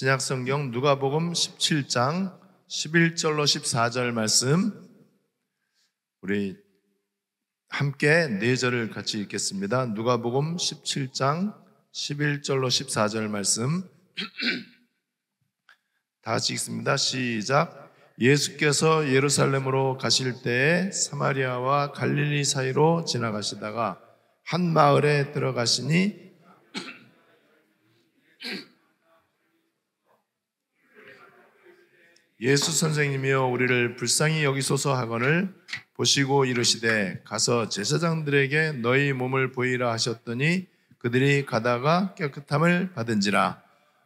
신약 성경 누가복음 17장 11절로 14절 말씀 우리 함께 네 절을 같이 읽겠습니다. 누가복음 17장 11절로 14절 말씀 다 같이 읽습니다. 시작. 예수께서 예루살렘으로 가실 때에 사마리아와 갈릴리 사이로 지나가시다가 한 마을에 들어가시니 예수 선생님이여 우리를 불쌍히 여기소서 하거늘 보시고 이르시되 가서 제사장들에게 너희 몸을 보이라 하셨더니 그들이 가다가 깨끗함을 받은지라.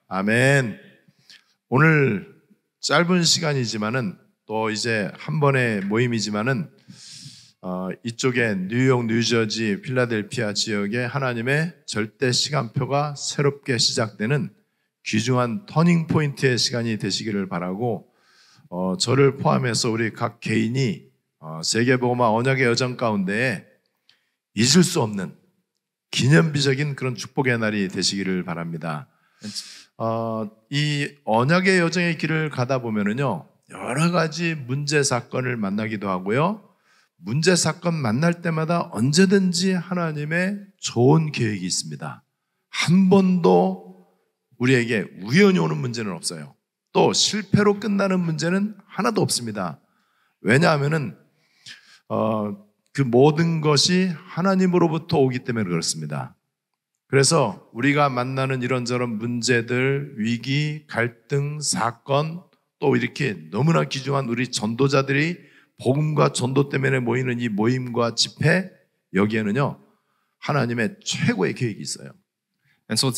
아멘. 오늘 짧은 시간이지만은 또 이제 한 번의 모임이지만은 어, 이쪽에 뉴욕, 뉴저지, 필라델피아 지역에 하나님의 절대 시간표가 새롭게 시작되는 귀중한 터닝 포인트의 시간이 되시기를 바라고 어, 저를 포함해서 우리 각 개인이 어, 세계보고마 언약의 여정 가운데 잊을 수 없는 기념비적인 그런 축복의 날이 되시기를 바랍니다. 어, 이 언약의 여정의 길을 가다 보면은요, 여러 가지 문제 사건을 만나기도 하고요. 문제 사건 만날 때마다 언제든지 하나님의 좋은 계획이 있습니다. 한 번도 우리에게 우연히 오는 문제는 없어요. 또 실패로 끝나는 문제는 하나도 없습니다. 왜냐하면은 어, 그 모든 것이 하나님으로부터 오기 때문에 그렇습니다. 그래서 우리가 만나는 이런저런 문제들, 위기, 갈등, 사건 또 이렇게 너무나 귀중한 우리 전도자들이 복음과 전도 때문에 모이는 이 모임과 집회 여기에는요 하나님의 최고의 계획이 있어요. And so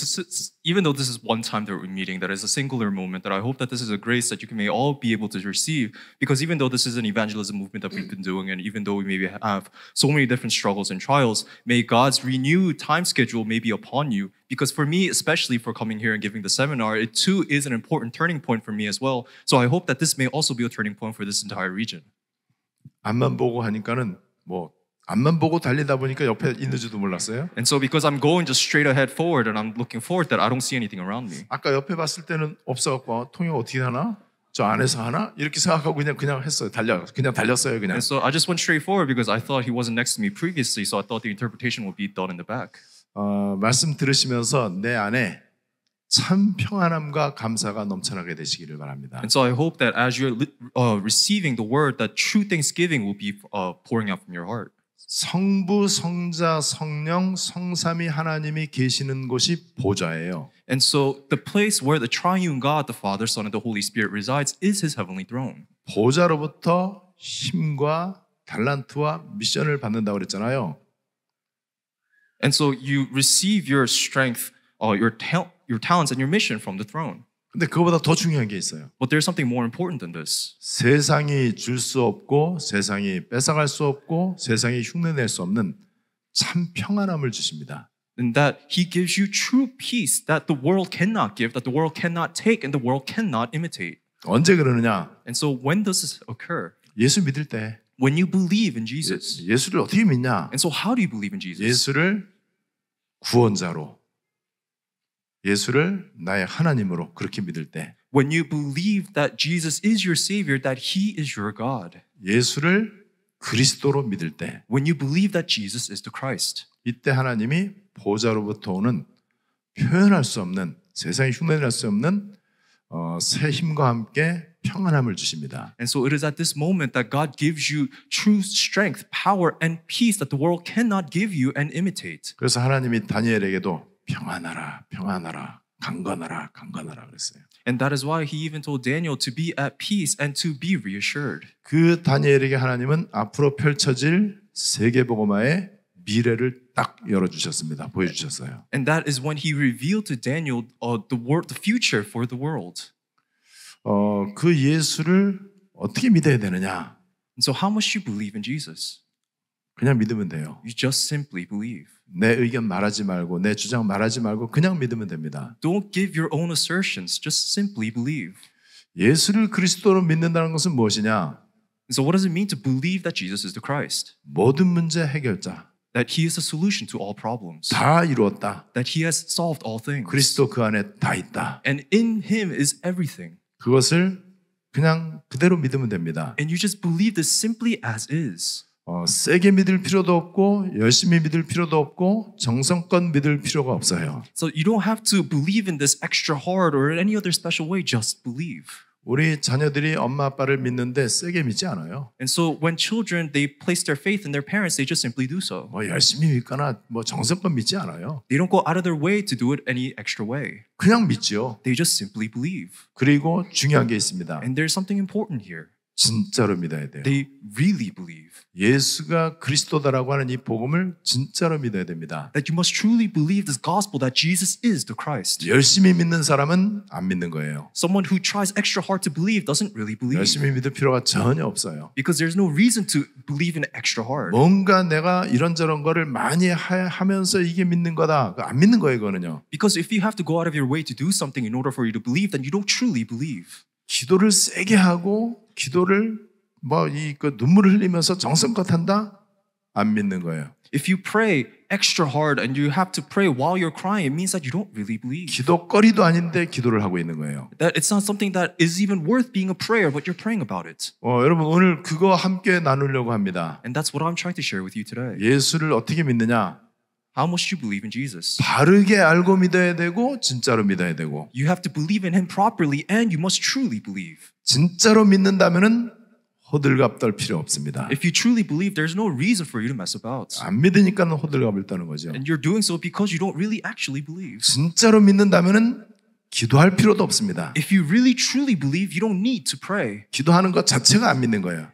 even though this is one time that we're meeting, that is a singular moment, that I hope that this is a grace that you may all be able to receive. Because even though this is an evangelism movement that we've been doing, and even though we maybe have so many different struggles and trials, may God's renewed time schedule may be upon you. Because for me, especially for coming here and giving the seminar, it too is an important turning point for me as well. So I hope that this may also be a turning point for this entire region. 안만 보고 하니까는 뭐 앞만 보고 달리다 보니까 옆에 있는지도 몰랐어요. And so because I'm going just straight ahead forward and I'm looking forward that I don't see anything around me. 아까 옆에 봤을 때는 없어갖고 통역 어떻게 하나? 저 안에서 하나? 이렇게 생각하고 그냥 그냥 했어요. 달려 그냥 달렸어요 그냥. And so I just went straight forward because I thought he wasn't next to me previously, so I thought the interpretation would be done in the back. 어, 말씀 들으시면서 내 안에 참 평안함과 감사가 넘쳐나게 되시기를 바랍니다. And so I hope that as you're uh, receiving the word, that true thanksgiving will be uh, pouring out from your heart. 성부, 성자, 성령, 성삼위 하나님이 계시는 곳이 보좌예요. And so the place where the triune God, the Father, Son, and the Holy Spirit resides is his heavenly throne. 보좌로부터 힘과 달란트와 미션을 받는다고 그랬잖아요. And so you receive your strength, uh, your, ta- your talents, and your mission from the throne. 근데 그거보다 더 중요한 게 있어요. But there's something more important than this. 세상이 줄 수 없고 세상이 뺏어갈 수 없고 세상이 흉내낼 수 없는 참 평안함을 주십니다. And that he gives you true peace that the world cannot give, that the world cannot take, and the world cannot imitate. 언제 그러느냐? And so when does this occur? 예수 믿을 때. When you believe in Jesus. 예, 예수를 어떻게 믿냐? And so how do you believe in Jesus? 예수를 구원자로. 예수를 나의 하나님으로 그렇게 믿을 때 when you believe that Jesus is your savior that he is your god 예수를 그리스도로 믿을 때 when you believe that Jesus is the Christ 이때 하나님이 보좌로부터 오는 표현할 수 없는 세상이 흉내낼 수 없는 어, 새 힘과 함께 평안함을 주십니다. And so it is at this moment that God gives you true strength, power and peace that the world cannot give you and imitate. 그래서 하나님이 다니엘에게도 평안하라, 평안하라, 강건하라, 강건하라 그랬어요. And that is why he even told Daniel to be at peace and to be reassured. 그 다니엘에게 하나님은 앞으로 펼쳐질 세계 복음화의 미래를 딱 열어 주셨습니다. 보여 주셨어요. And that is when he revealed to Daniel uh, the world, the future for the world. 어그 예수를 어떻게 믿어야 되느냐? And so how must you believe in Jesus? 그냥 믿으면 돼요. You just simply believe. 내 의견 말하지 말고 내 주장 말하지 말고 그냥 믿으면 됩니다. Don't give your own assertions. Just simply believe. 예수를 그리스도로 믿는다는 것은 무엇이냐? So what does it mean to believe that Jesus is the Christ? 모든 문제 해결자. That he is the solution to all problems. 다 이루었다. That he has solved all things. 그리스도 그 안에 다 있다. And in him is everything. 그것을 그냥 그대로 믿으면 됩니다. And you just believe this simply as is. 어, 세게 믿을 필요도 없고 열심히 믿을 필요도 없고 정성껏 믿을 필요가 없어요. So you don't have to believe in this extra hard or any other special way. Just believe. 우리 자녀들이 엄마 아빠를 믿는데 세게 믿지 않아요. And so when children they place their faith in their parents, they just simply do so. 뭐 열심히 믿거나 뭐 정성껏 믿지 않아요. They don't go out of their way to do it any extra way. 그냥 믿죠. They just simply believe. 그리고 중요한 게 있습니다. And there's something important here. 진짜로 믿어야 돼요. They really believe. 예수가 그리스도다라고 하는 이 복음을 진짜로 믿어야 됩니다. That you must truly believe this gospel that Jesus is the Christ. 열심히 믿는 사람은 안 믿는 거예요. Someone who tries extra hard to believe doesn't really believe. 열심히 믿을 필요가 전혀 없어요. Because there's no reason to believe in extra hard. 뭔가 내가 이런저런 거를 많이 하, 하면서 이게 믿는 거다. 안 믿는 거예요, 그거는요. Because if you have to go out of your way to do something in order for you to believe, then you don't truly believe. 기도를 세게 하고 기도를 뭐 이 그 눈물 흘리면서 정성껏 한다 안 믿는 거예요. If you pray extra hard and you have to pray while you're crying, it means that you don't really believe. 기도거리도 아닌데 기도를 하고 있는 거예요. That it's not something that is even worth being a prayer, but you're praying about it. 어, 여러분 오늘 그거 함께 나누려고 합니다. And that's what I'm trying to share with you today. 예수를 어떻게 믿느냐? How much do you believe in Jesus? 바르게 알고 믿어야 되고 진짜로 믿어야 되고. You have to believe in him properly and you must truly believe. 진짜로 믿는다면은 호들갑떨 필요 없습니다. If you truly believe, there's no reason for you to mess about. 안 믿으니까 호들갑을 떠는 거죠. And you're doing so because you don't really actually believe. 진짜로 믿는다면은 기도할 필요도 없습니다. If you really truly believe, you don't need to pray. 기도하는 것 자체가 안 믿는 거예요.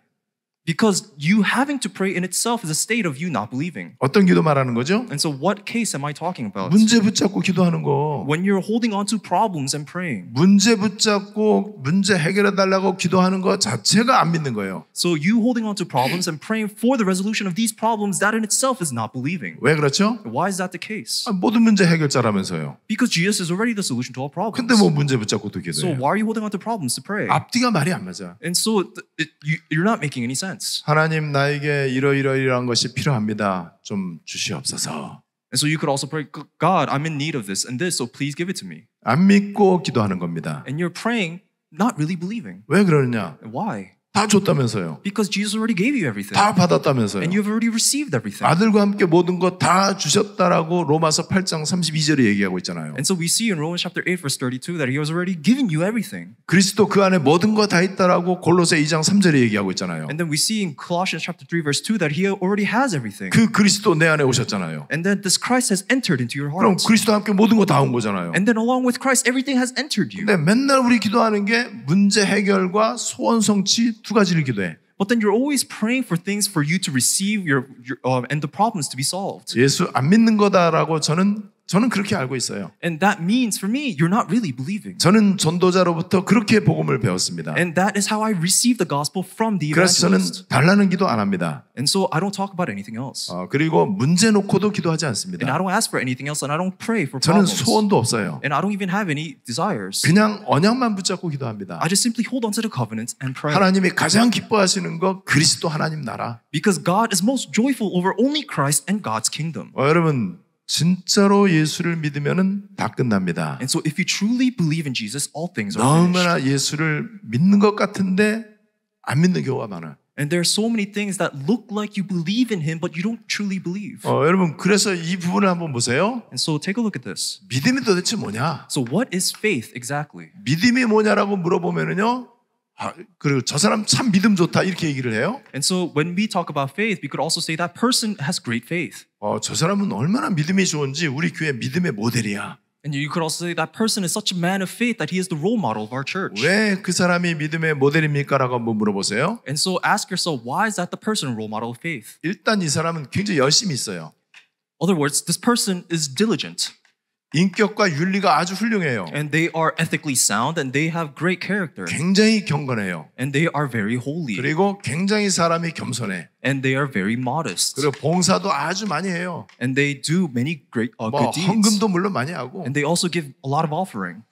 Because you having to pray in itself is a state of you not believing. 어떤 기도 말하는 거죠? And so what case am I talking about? 문제 붙잡고 기도하는 거. When you're holding on to problems and praying. 문제 붙잡고 문제 해결해 달라고 기도하는 거 자체가 안 믿는 거예요. So you holding on to problems and praying for the resolution of these problems that in itself is not believing. 왜 그렇죠? Why is that the case? 아, 모든 문제 해결자라면서요. Because Jesus is already the solution to all problems. 근데 뭐 문제 붙잡고 또 기도해요. So why are you holding on to problems to pray? 앞뒤가 말이 안 맞아. And so it, you, you're not making any sense. sense. 하나님 나에게 이러이러이러한 것이 필요합니다. 좀 주시옵소서. And so you could also pray, God, I'm in need of this and this, so please give it to me. 안 믿고 기도하는 겁니다. And you're praying, not really believing. 왜 그러느냐? Why? 다 줬다면서요. Because Jesus already gave you everything. 다 받았다면서요. And you've already received everything. 아들과 함께 모든 것다 주셨다라고 로마서 8장 32절에 얘기하고 있잖아요. And so we see in Romans chapter 8 verse 32 that he has already given you everything. 그리스도 그 안에 모든 것다 있다라고 골로새 2장 3절에 얘기하고 있잖아요. And then we see in Colossians chapter 3 verse 2 that he already has everything. 그 그리스도 내 안에 오셨잖아요. And then this Christ has entered into your heart. 그럼 그리스도와 함께 모든 거 다 온 거잖아요. And then along with Christ everything has entered you. 근데 맨날 우리 기도하는 게 문제 해결과 소원 성취 두 가지를 기도해. But then you're always praying for things for you to receive your, your uh, and the problems to be solved. 예수 안 믿는 거다라고 저는 저는 그렇게 알고 있어요. And that means for me, you're not really believing. 저는 전도자로부터 그렇게 복음을 배웠습니다. And that is how I received the gospel from the evangelist. 그래서 저는 달라는 기도 안 합니다. And so I don't talk about anything else. 어, 그리고 문제 놓고도 기도하지 않습니다. And I don't ask for anything else, and I don't pray for problems. 저는 소원도 없어요. And I don't even have any desires. 그냥 언약만 붙잡고 기도합니다. I just simply hold on to the covenant and pray. 하나님이 가장 기뻐하시는 거 그리스도 하나님 나라. Because God is most joyful over only Christ and God's kingdom. 어, 여러분. 진짜로 예수를 믿으면은 다 끝납니다. And so if you truly believe in Jesus, all things are finished. 너무나 예수를 믿는 것 같은데 안 믿는 경우가 많아. And there are so many things that look like you believe in Him, but you don't truly believe. 어, 여러분 그래서 이 부분을 한번 보세요. And so take a look at this. 믿음이 도대체 뭐냐? So what is faith exactly? 믿음이 뭐냐라고 물어보면은요. 그리고 저 사람 참 믿음 좋다 이렇게 얘기를 해요. And so when we talk about faith, we could also say that person has great faith. 어, 저 사람은 얼마나 믿음이 좋은지 우리 교회 믿음의 모델이야. And you could also say that person is such a man of faith that he is the role model of our church. 왜 그 사람이 믿음의 모델입니까라고 한번 물어보세요. And so ask yourself why is that the person role model of faith? 일단 이 사람은 굉장히 열심히 있어요. Other words, this person is diligent. 인격과 윤리가 아주 훌륭해요. And they are ethically sound and they have great character. 굉장히 경건해요. And they are very holy. 그리고 굉장히 사람이 겸손해. And they are very modest. 그리고 봉사도 아주 많이 해요. And they do many great uh, 뭐, good deeds. 헌금도 물론 많이 하고. And they also give a lot of offering.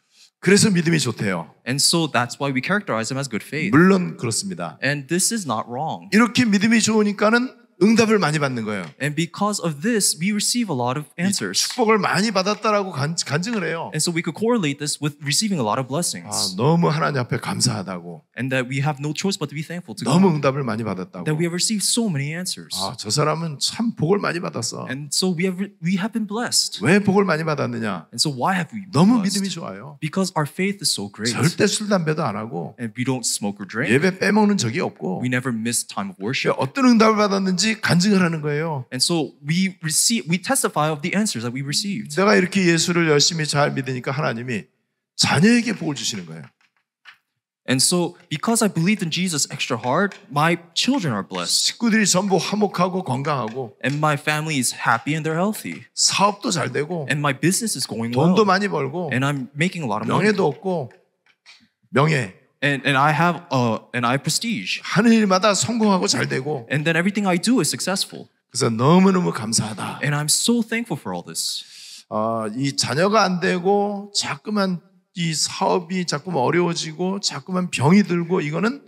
그래서 믿음이 좋대요. And so that's why we characterize them as good faith. 물론 그렇습니다. And this is not wrong. 이렇게 믿음이 좋으니까는 응답을 많이 받는 거예요. And because of this, we receive a lot of answers. 축복을 많이 받았다라고 간, 간증을 해요. And so we could correlate this with receiving a lot of blessings. 아, 너무 하나님 앞에 감사하다고. And that we have no choice but to be thankful to 너무 God. 너무 응답을 많이 받았다고. That we have received so many answers. 아, 저 사람은 참 복을 많이 받았어. And so we have we have been blessed. 왜 복을 많이 받았느냐? And so why have we? 너무 blessed? 믿음이 좋아요. Because our faith is so great. 절대 술 담배도 안 하고. And we don't smoke or drink. 예배 빼먹는 적이 없고. We never miss time of worship. 어떤 응답을 받았는지 끝까지 간증을 하는 거예요. And so we receive, we testify of the answers that we received. 내가 이렇게 예수를 열심히 잘 믿으니까 하나님이 자녀에게 복을 주시는 거예요. And so because I believed in Jesus extra hard, my children are blessed. 식구들이 전부 화목하고 건강하고. And my family is happy and they're healthy. 사업도 잘 되고. And my business is going well. 돈도 많이 벌고. And I'm making a lot of money. 명예도 얻고 명예 And, and I have u and I have prestige. 하는 일마다 성공하고 잘 되고. And then everything I do is successful. 그래서 너무너무 감사하다. And I'm so thankful for all this. 어, 이 자녀가 안 되고 자꾸만 이 사업이 자꾸만 어려워지고 자꾸만 병이 들고 이거는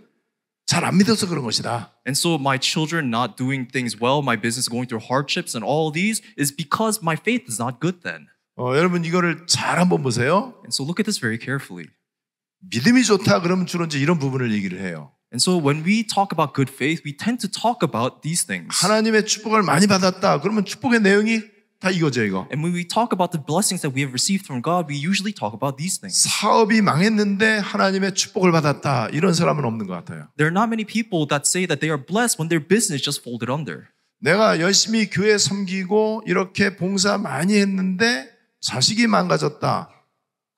잘 안 믿어서 그런 것이다. And so my children not doing things well, my business going through hardships and all these is because my faith is not good then. 어, 여러분 이거를 잘 한번 보세요. And so look at this very carefully. 믿음이 좋다 그러면 주로 이제 이런 부분을 얘기를 해요. And so when we talk about good faith, we tend to talk about these things. 하나님의 축복을 많이 받았다. 그러면 축복의 내용이 다 이거죠, 이거. And when we talk about the blessings that we have received from God, we usually talk about these things. 사업이 망했는데 하나님의 축복을 받았다. 이런 사람은 없는 것 같아요. There are not many people that say that they are blessed when their business just folded under. 내가 열심히 교회 섬기고 이렇게 봉사 많이 했는데 자식이 망가졌다.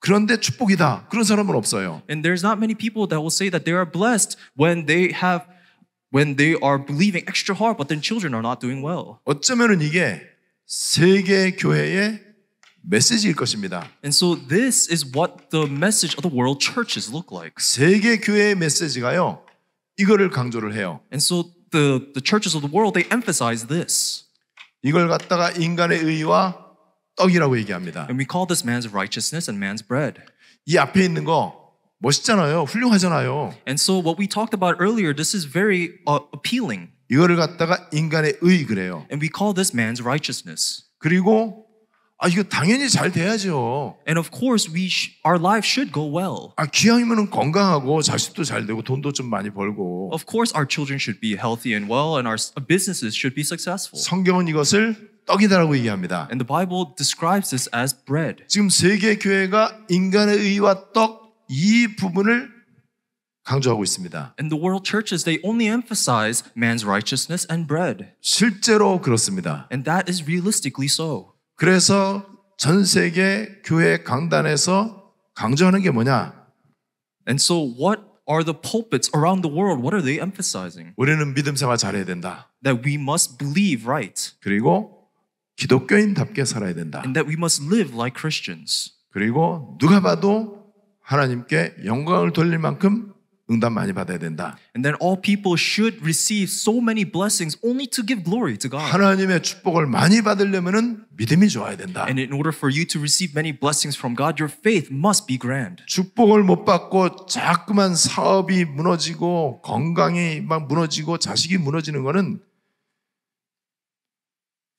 그런데 축복이다. 그런 사람은 없어요. And there's not many people that will say that they are blessed when they have when they are believing extra hard but their children are not doing well. 어쩌면은 이게 세계 교회의 메시지일 것입니다. And so this is what the message of the world churches look like. 세계 교회의 메시지가요. 이거를 강조를 해요. And so the the churches of the world they emphasize this. 이걸 갖다가 인간의 의와 떡이라고 얘기합니다. And we call this man's righteousness and man's bread. 이 앞에 있는 거 멋있잖아요. 훌륭하잖아요. And so what we talked about earlier, this is very uh, appealing. 이거를 갖다가 인간의 의 그래요. And we call this man's righteousness. 그리고 아 이거 당연히 잘 돼야죠. And of course we sh- our life should go well. 아 기왕이면은 건강하고 자식도 잘 되고 돈도 좀 많이 벌고. Of course our children should be healthy and well and our businesses should be successful. 성경은 이것을 떡이다라고 얘기합니다. And the Bible describes this as bread. 지금 세계 교회가 인간의 의와 떡 이 부분을 강조하고 있습니다. And the world churches they only emphasize man's righteousness and bread. 실제로 그렇습니다. And that is realistically so. 그래서 전 세계 교회 강단에서 강조하는 게 뭐냐? And so what are the pulpits around the world? What are they emphasizing? 우리는 믿음 생활 잘해야 된다. That we must believe right. 그리고 기독교인답게 살아야 된다. And that we must live like Christians. 그리고 누가 봐도 하나님께 영광을 돌릴 만큼 응답 많이 받아야 된다. And then all people should receive so many blessings only to give glory to God. 하나님의 축복을 많이 받으려면은 믿음이 좋아야 된다. And in order for you to receive many blessings from God, your faith must be grand. 축복을 못 받고 자꾸만 사업이 무너지고 건강이 막 무너지고 자식이 무너지는 거는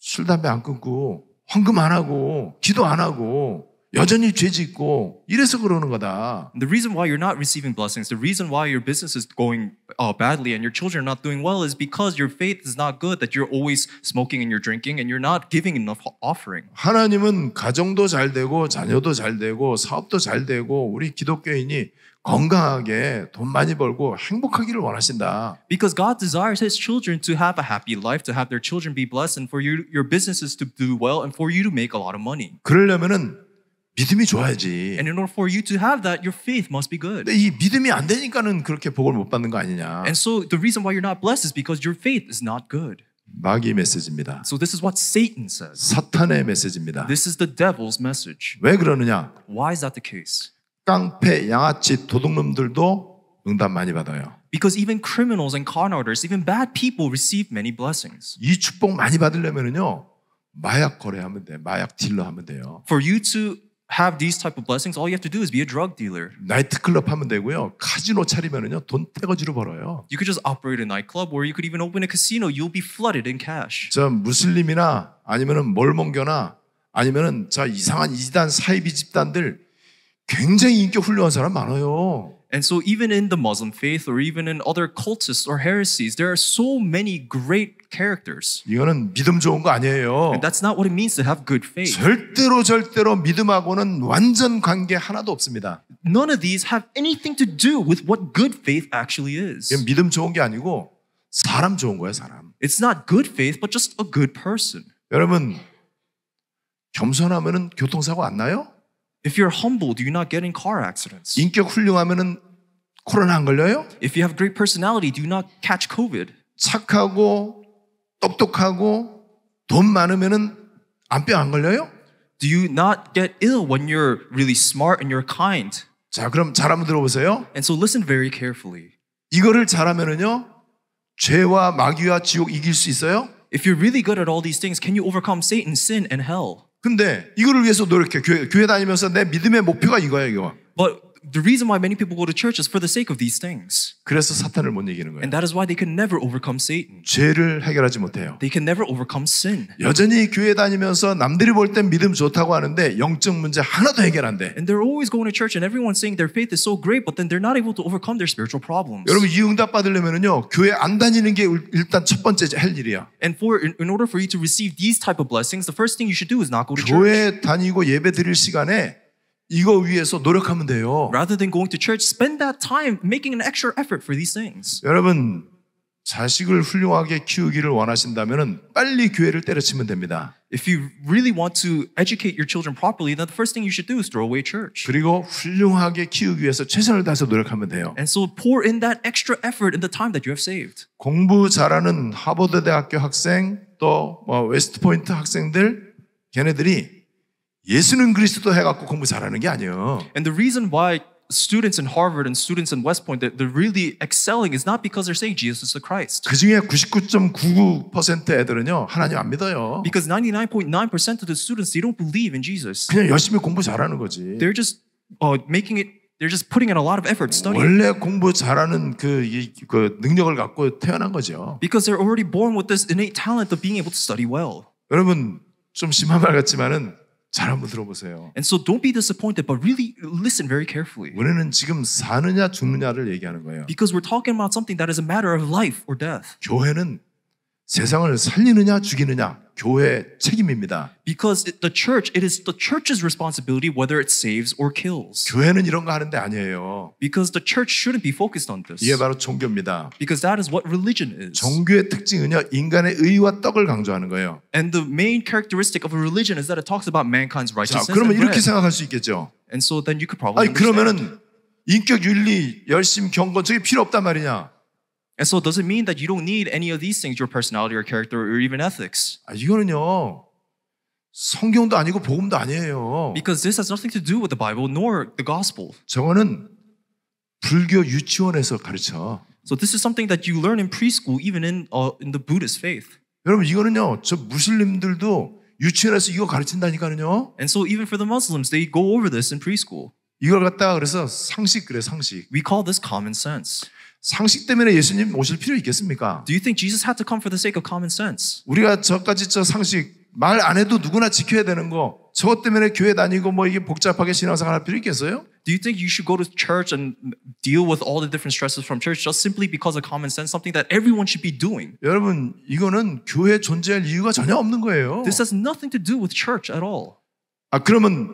술, 담배 안 끊고, 황금 안 하고, 기도 안 하고, 여전히 죄 짓고, 이래서 그러는 거다. The reason why you're not receiving blessings, the reason why your business is going uh, badly and your children are not doing well is because your faith is not good, that you're always smoking and you're drinking and you're not giving enough offering. 하나님은 가정도 잘 되고, 자녀도 잘 되고, 사업도 잘 되고, 우리 기독교인이 건강하게 돈 많이 벌고 행복하기를 원하신다. Because God desires his children to have a happy life, to have their children be blessed and for you, your businesses to do well and for you to make a lot of money. 그러려면은 믿음이 좋아야지. And in order for you to have that, your faith must be good. 이 믿음이 안 되니까는 그렇게 복을 못 받는 거 아니냐. And so the reason why you're not blessed is because your faith is not good. 마귀의 메시지입니다. So this is what Satan says. 사탄의 메시지입니다. This is the devil's message. 왜 그러느냐? Why is that the case? 깡패, 양아치, 도둑놈들도 응답 많이 받아요. Because even criminals and con artists, even bad people receive many blessings. 이 축복 많이 받으려면요 마약 거래하면 돼, 마약 딜러 하면 돼요. For you to have these type of blessings, all you have to do is be a drug dealer. 나이트클럽 하면 되고요. 카지노 차리면은요. 돈 태거지로 벌어요. You could just operate a nightclub or you could even open a casino. You'll be flooded in cash. 저 무슬림이나 아니면은 뭘몬교나 아니면은 저 이상한 이단 사이비 집단들 굉장히 인격 훌륭한 사람 많아요. And so, even in the Muslim faith or even in other cultists or heresies, there are so many great characters. 이거는 믿음 좋은 거 아니에요. And that's not what it means to have good faith. 절대로 절대로 믿음하고는 완전 관계 하나도 없습니다. None of these have anything to do with what good faith actually is. 이건 믿음 좋은 게 아니고 사람 좋은 거예요, 사람. It's not good faith, but just a good person. 여러분 겸손하면은 교통사고 안 나요? If you're humble, do you not get in car accidents? 인격 훌륭하면은 코로나 안 걸려요? If you have great personality, do you not catch COVID? 착하고 똑똑하고 돈 많으면은 안병 안 걸려요? Do you not get ill when you're really smart and you're kind? 자, 그럼 잘 한번 들어보세요. And so listen very carefully. 이거를 잘하면은요. 죄와 마귀와 지옥 이길 수 있어요? If you're really good at all these things, can you overcome Satan, sin and hell? 근데 이거를 위해서 노력해. 교회, 교회 다니면서 내 믿음의 목표가 이거야, 이거. But the reason why many people go to church is for the sake of these things. 그래서 사탄을 못 이기는 거예요. And that is why they can never overcome Satan. 죄를 해결하지 못해요. They can never overcome sin. 여전히 교회 다니면서 남들이 볼 땐 믿음 좋다고 하는데 영적 문제 하나도 해결 안 돼. And they're always going to church and everyone's saying their faith is so great but then they're not able to overcome their spiritual problems. 여러분 이 응답 받으려면요 교회 안 다니는 게 일단 첫 번째 할 일이야. And for in, in order for you to receive these type of blessings, the first thing you should do is not go to church. 교회 다니고 예배 드릴 시간에 이거 위해서 노력하면 돼요. Rather than going to church, spend that time making an extra effort for these things. 여러분 자식을 훌륭하게 키우기를 원하신다면은 빨리 교회를 때려치면 됩니다. If you really want to educate your children properly, then the first thing you should do is throw away church. 그리고 훌륭하게 키우기 위해서 최선을 다해서 노력하면 돼요. And so pour in that extra effort in the time that you have saved. 공부 잘하는 하버드 대학교 학생 또뭐 웨스트포인트 학생들 걔네들이 예수는 그리스도 해갖고 공부 잘하는 게 아니에요. And the reason why students in Harvard and students in West Point that they're really excelling is not because they're saying Jesus is the Christ. 그 중에 99.99% 애들은요 하나님 안 믿어요. Because 99.9% of the students they don't believe in Jesus. 그냥 열심히 공부 잘하는 거지. They're just uh, making it. They're just putting in a lot of effort studying. 원래 공부 잘하는 그, 이, 그 능력을 갖고 태어난 거죠. Because they're already born with this innate talent of being able to study well. 여러분 좀 심한 말 같지만은. 잘 한번 들어보세요. And so don't be disappointed, but really listen very carefully. 우리는 지금 사느냐 죽느냐를 얘기하는 거예요. Because we're talking about something that is a matter of life or death. 교회는 세상을 살리느냐 죽이느냐 교회 책임입니다. Because the church, it is the church's responsibility whether it saves or kills. 교회는 이런 거 하는데 아니에요. Because the church shouldn't be focused on this. 이게 바로 종교입니다. Because that is what religion is. 종교의 특징은요 인간의 의와 떡을 강조하는 거예요. And the main characteristic of a religion is that it talks about mankind's righteousness. 자, 그러면 이렇게 생각할 수 있겠죠. And so then you could probably. 아니 그러면은 인격 윤리 열심 경건 저게 필요 없단 말이냐? And so, does it mean that you don't need any of these things, your personality or character or even ethics? 아, 이거는요. 성경도 아니고 복음도 아니에요. Because this has nothing to do with the Bible nor the gospel. 저거는 불교 유치원에서 가르쳐. So this is something that you learn in preschool, even in uh, in the Buddhist faith. 여러분 이거는요. 저 무슬림들도 유치원에서 이거 가르친다니까요. And so even for the Muslims, they go over this in preschool. 이걸 갖다가 그래서 상식 그래 상식. We call this common sense. 상식 때문에 예수님 오실 필요 있겠습니까? Do you think Jesus had to come for the sake of common sense? 우리가 저까지 저 상식 말 안 해도 누구나 지켜야 되는 거 저것 때문에 교회 다니고 뭐 이게 복잡하게 신앙생활 할 필요 있겠어요? Do you think you should go to church and deal with all the different stresses from church just simply because of common sense, something that everyone should be doing? 여러분 이거는 교회 존재할 이유가 전혀 없는 거예요. This has nothing to do with church at all. 아 그러면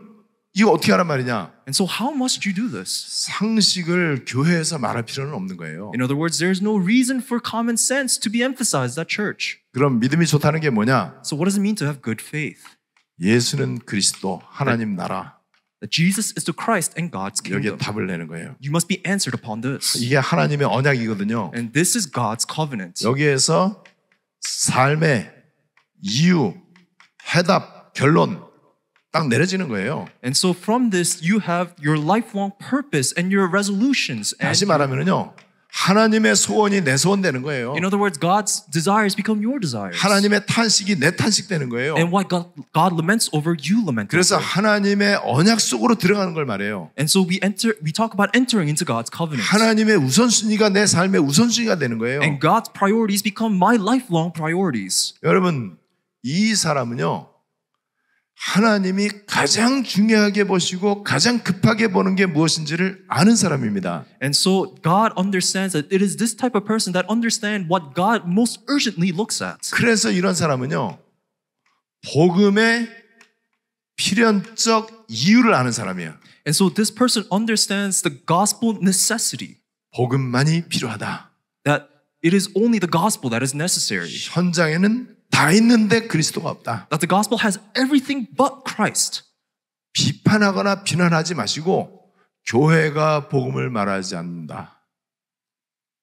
이거 어떻게 하란 말이냐? And so how must you do this? 상식을 교회에서 말할 필요는 없는 거예요. In other words, there's no reason for common sense to be emphasized at church. 그럼 믿음이 좋다는 게 뭐냐? So what does it mean to have good faith? 예수는 그리스도 하나님 나라. That Jesus is the Christ and God's kingdom. 여기에 답을 내는 거예요. You must be answered upon this. 이게 하나님의 언약이거든요. And this is God's covenant. 여기에서 삶의 이유, 해답, 결론 딱 내려지는 거예요. And so from this you have your lifelong purpose and your resolutions. And 다시 말하면요. 하나님의 소원이 내 소원 되는 거예요. In other words, God's desires become your desires. 하나님의 탄식이 내 탄식 되는 거예요. And what God, God laments over, you lament. 그래서 over. 하나님의 언약 속으로 들어가는 걸 말해요. And so we enter, we talk about entering into God's covenant. 하나님의 우선순위가 내 삶의 우선순위가 되는 거예요. And God's priorities become my lifelong priorities. 여러분 이 사람은요. 하나님이 가장 중요하게 보시고 가장 급하게 보는 게 무엇인지를 아는 사람입니다. And so God understands that it is this type of person that understand what God most urgently looks at. 그래서 이런 사람은요. 복음의 필연적 이유를 아는 사람이에요. And so this person understands the gospel necessity. 복음만이 필요하다. That it is only the gospel that is necessary. 현장에는 다 있는데 그리스도가 없다. That the gospel has everything but Christ. 비판하거나 비난하지 마시고 교회가 복음을 말하지 않는다.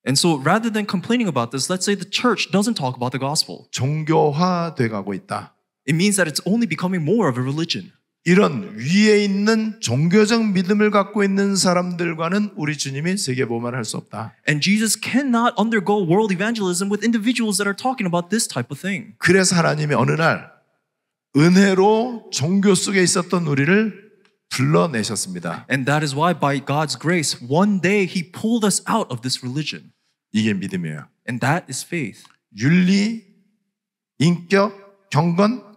And so rather than complaining about this, let's say the church doesn't talk about the gospel. 종교화돼 가고 있다. It means that it's only becoming more of a religion. 이런 위에 있는 종교적 믿음을 갖고 있는 사람들과는 우리 주님이 세계 보험을 할 수 없다. And Jesus cannot undergo world evangelism with individuals that are talking about this type of thing. 그래서 하나님이 어느 날 은혜로 종교 속에 있었던 우리를 불러내셨습니다. And that is why by God's grace one day he pulled us out of this religion. 이게 믿음이에요. And that is faith. 윤리, 인격, 경건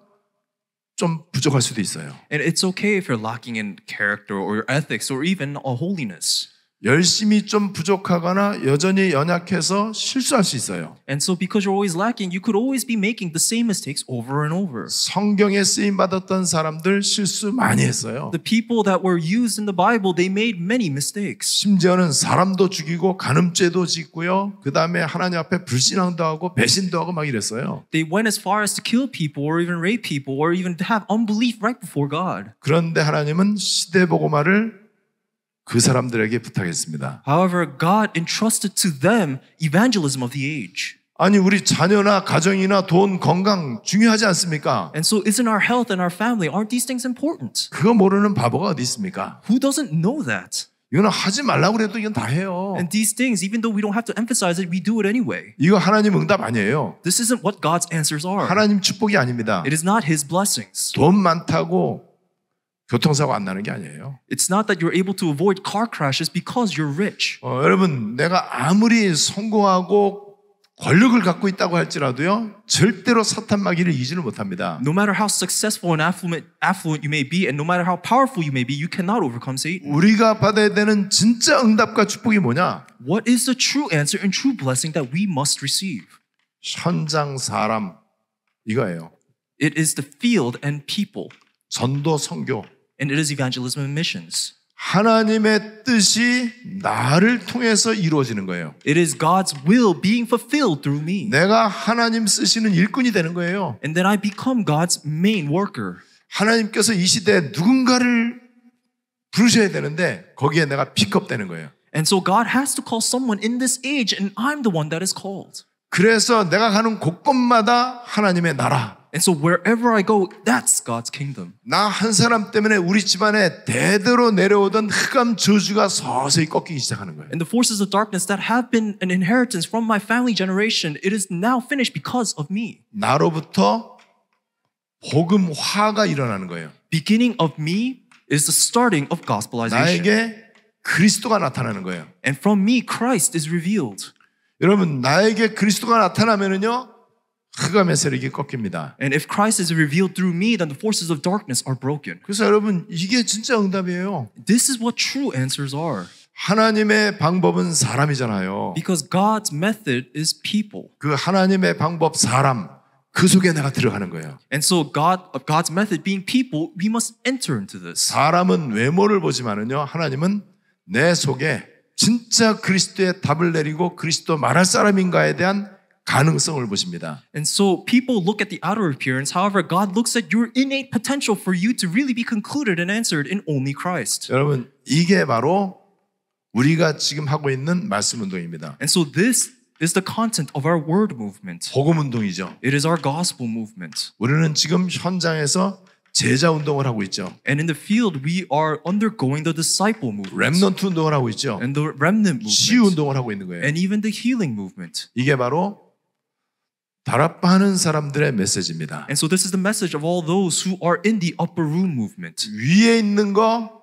좀 부족할 수도 있어요. And it's okay if you're lacking in character or your ethics or even a holiness. 열심히 좀 부족하거나 여전히 연약해서 실수할 수 있어요. And so because you're always lacking, you could always be making the same mistakes over and over. 성경에 쓰임 받았던 사람들 실수 많이 했어요. The people that were used in the Bible, they made many mistakes. 심지어는 사람도 죽이고 간음죄도 짓고요. 그다음에 하나님 앞에 불신앙도 하고 배신도 하고 막 이랬어요. They went as far as to kill people or even rape people or even have unbelief right before God. 그런데 하나님은 시대 보고말을 그 사람들에게 부탁했습니다. However, God entrusted to them evangelism of the age. 아니 우리 자녀나 가정이나 돈, 건강 중요하지 않습니까? And so isn't our health and our family aren't these things important? 그거 모르는 바보가 어디 있습니까? Who doesn't know that? 이거는 하지 말라고 그래도 이건 다 해요. And these things, even though we don't have to emphasize it, we do it anyway. 이거 하나님 응답 아니에요. This isn't what God's answers are. 하나님 축복이 아닙니다. It is not His blessings. 돈 많다고 교통사고 안 나는 게 아니에요. It's not that you're able to avoid car crashes because you're rich. 어, 여러분, 내가 아무리 성공하고 권력을 갖고 있다고 할지라도요 절대로 사탄 마귀를 이지를 못합니다. No matter how successful and affluent, affluent you may be, and no matter how powerful you may be, you cannot overcome Satan. 우리가 받아야 되는 진짜 응답과 축복이 뭐냐? What is the true answer and true blessing that we must receive? 현장 사람 이거예요. It is the field and people. 전도 선교. And it is evangelism and missions. 하나님의 뜻이 나를 통해서 이루어지는 거예요. It is God's will being fulfilled through me. 내가 하나님 쓰시는 일꾼이 되는 거예요. And then I become God's main worker. 하나님께서 이 시대에 누군가를 부르셔야 되는데 거기에 내가 픽업되는 거예요. And so God has to call someone in this age and I'm the one that is called. 그래서 내가 가는 곳곳마다 하나님의 나라 And so wherever I go, that's God's kingdom. 나한 사람 때문에 우리 집안에 대대로 내려오던 흑암 저주가 서서히 꺾이기 시작하는 거예요. And the forces of darkness that have been an inheritance from my family generation, it is now finished because of me. 나로부터 복음화가 일어나는 거예요. Beginning of me is the starting of gospelization. 나에게 그리스도가 나타나는 거예요. And from me Christ is revealed. 여러분 나에게 그리스도가 나타나면은요 흑암의 세력이 꺾입니다. And if Christ is revealed through me, then the forces of darkness are broken. 그래서 여러분 이게 진짜 응답이에요. This is what true answers are. 하나님의 방법은 사람이잖아요. Because God's method is people. 그 하나님의 방법 사람 그 속에 내가 들어가는 거예요. And so God of God's method being people, we must enter into this. 사람은 외모를 보지만은요, 하나님은 내 속에 진짜 그리스도의 답을 내리고 그리스도 말할 사람인가에 대한 가능성을 보십니다. And so people look at the outer appearance. However, God looks at your innate potential for you to really be concluded and answered in only Christ. 여러분, 이게 바로 우리가 지금 하고 있는 말씀 운동입니다. And so this is the content of our word movement. 복음 운동이죠. It is our gospel movement. 우리는 지금 현장에서 제자 운동을 하고 있죠. And in the field we are undergoing the disciple movement. 렘넌트 운동을 하고 있죠. And the remnant movement. 치유 운동을 하고 있는 거예요. And even the healing movement. 이게 바로 다락방하는 사람들의 메시지입니다. And so this is the message of all those who are in the upper room movement. 위에 있는 거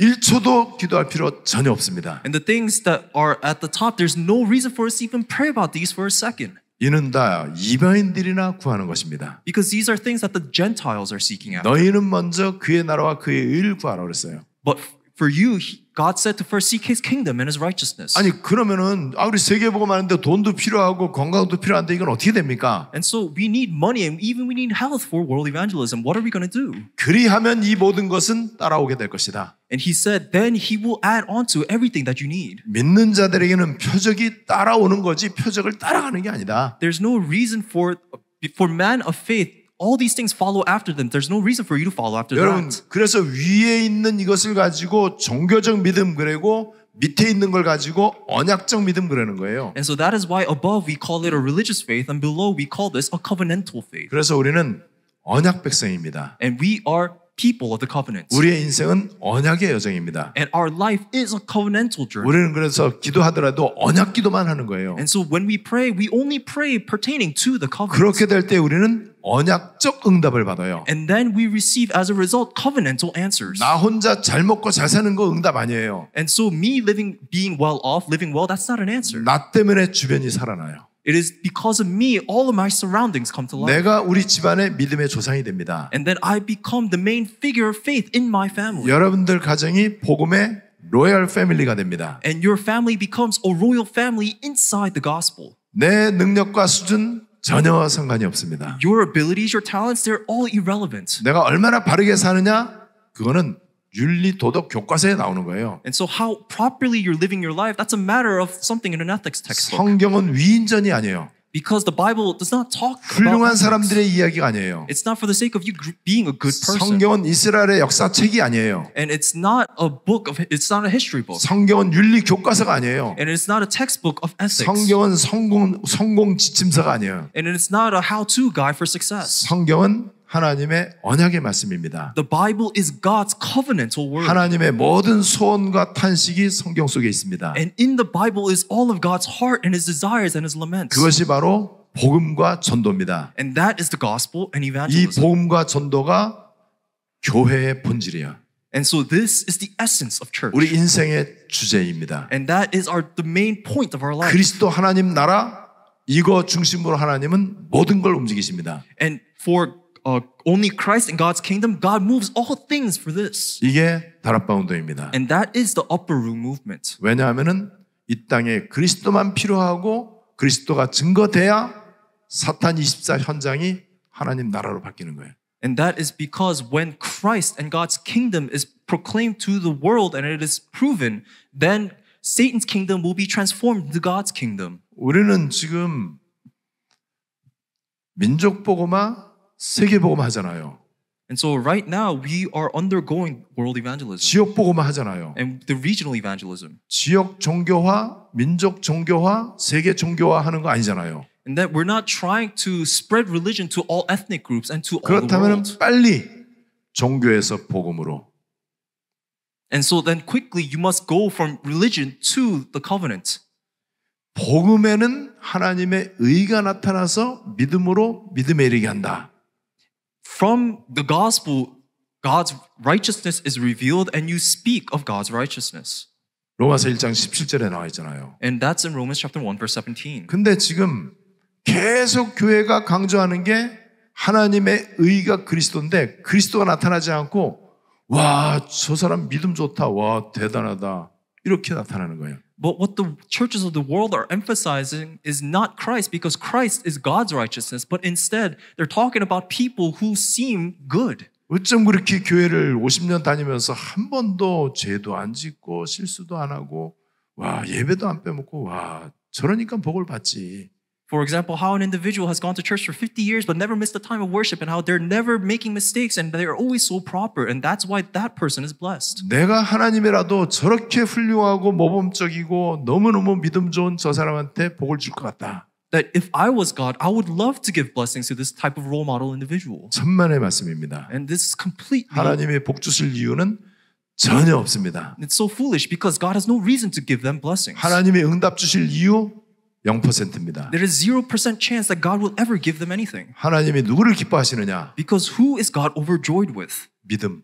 1초도 기도할 필요 전혀 없습니다. And the things that are at the top, there's no reason for us to even pray about these for a second. 이는 다 이방인들이나 구하는 것입니다. Because these are things that the Gentiles are seeking after. 너희는 먼저 그의 나라와 그의 의를 구하라 그랬어요. But For you, God said to first seek His kingdom and His righteousness. 아니 그러면은 아 우리 세계 보고 많은데 돈도 필요하고 건강도 필요한데 이건 어떻게 됩니까? And so we need money and even we need health for world evangelism. What are we going to do? 그리하면 이 모든 것은 따라오게 될 것이다. And he said, then he will add on to everything that you need. 믿는 자들에게는 표적이 따라오는 거지 표적을 따라가는 게 아니다. There's no reason for for man of faith all these things follow after them. There's no reason for you to follow after 여러분, that. 그래서 위에 있는 이것을 가지고 종교적 믿음 그리고 밑에 있는 걸 가지고 언약적 믿음 그러는 거예요. And so that is why above we call it a religious faith and below we call this a covenantal faith. 그래서 우리는 언약 백성입니다. And we are people of the covenant. 우리의 인생은 언약의 여정입니다. And our life is a covenantal journey. 우리는 그래서 기도하더라도 언약 기도만 하는 거예요. And so when we pray, we only pray pertaining to the covenant. 그렇게 될 때 우리는 언약적 응답을 받아요. And then we receive as a result covenantal answers. 나 혼자 잘 먹고 잘 사는 거 응답 아니에요. And so me living being well off, living well that's not an answer. 나 때문에 주변이 살아나요. It is because of me all of my surroundings come to life. 내가 우리 집안의 믿음의 조상이 됩니다. And then I become the main figure of faith in my family. 여러분들 가정이 복음의 로열 패밀리가 됩니다. And your family becomes a royal family inside the gospel. 내 능력과 수준 전혀 상관이 없습니다. Your abilities, your talents, they're all irrelevant. 내가 얼마나 바르게 사느냐 그거는 윤리 도덕 교과서에 나오는 거예요. And so how properly you're living your life that's a matter of something in an ethics textbook. 성경은 위인전이 아니에요. Because the Bible does not talk 훌륭한 about 사람들의 이야기가 아니에요. It's not for the sake of you being a good person. 성경은 이스라엘의 역사책이 아니에요. And it's not a book of it's not a history book. 성경은 윤리 교과서가 아니에요. And it's not a textbook of ethics. 성경은 성공 성공 지침서가 아니에요. And it's not a how to guide for success. 성경은 하나님의 언약의 말씀입니다. The Bible is God's covenant or word. 하나님의 모든 소원과 탄식이 성경 속에 있습니다. And in the Bible is all of God's heart and his desires and his laments. 그것이 바로 복음과 전도입니다. And that is the gospel and evangelism. 이 복음과 전도가 교회의 본질이에요. And so this is the essence of church. 우리 인생의 주제입니다. And that is our the main point of our life. 그리스도 하나님 나라 이거 중심으로 하나님은 모든 걸 움직이십니다. And for uh, only Christ and God's kingdom, God moves all things for this. 이게 다락바운드입니다. And that is the upper room movement. 왜냐하면은 이 땅에 그리스도만 필요하고 그리스도가 증거돼야 사탄 24 현장이 하나님 나라로 바뀌는 거예요. And that is because when Christ and God's kingdom is proclaimed to the world and it is proven, then Satan's kingdom will be transformed into God's kingdom. 우리는 지금 민족 복음화 세계복음 하잖아요. And so right now we are undergoing world evangelism. 지역 복음 하잖아요. And the regional evangelism. 지역 종교화, 민족 종교화, 세계 종교화 하는 거 아니잖아요. And that we're not trying to spread religion to all ethnic groups and to all the world. 그렇다면 빨리 종교에서 복음으로. And so then quickly you must go from religion to the covenant. 복음에는 하나님의 의가 나타나서 믿음으로 믿음에 이르게 한다. From the gospel, God's righteousness is revealed and you speak of God's righteousness. 로마서 1장 17절에 나와 있잖아요. And that's in Romans chapter 1 verse 17. 근데 지금 계속 교회가 강조하는 게 하나님의 의가 그리스도인데 그리스도가 나타나지 않고 와, 저 사람 믿음 좋다. 와, 대단하다. 이렇게 나타나는 거예요. But what the churches of the world are emphasizing is not Christ because Christ is God's righteousness, but instead they're talking about people who seem good. 어쩜 그렇게 교회를 50년 다니면서 한 번도 죄도 안 짓고 실수도 안 하고 와 예배도 안 빼먹고 와 저러니까 복을 받지. For example, how an individual has gone to church for 50 years but never missed a time of worship and how they're never making mistakes and they're always so proper and that's why that person is blessed. 내가 하나님이라도 저렇게 훌륭하고 모범적이고 너무너무 믿음 좋은 저 사람한테 복을 같다. That if I was God, I would love to give blessings to this type of role model individual. 천만의 말씀입니다. And this is complete. 하나님이 복 주실 이유는 전혀 없습니다. It's so foolish because God has no reason to give them blessings. 하나님이 응답 주실 이유 0%입니다. There is 0% chance that God will ever give them anything. 하나님이 누구를 기뻐하시느냐? Because who is God overjoyed with? 믿음.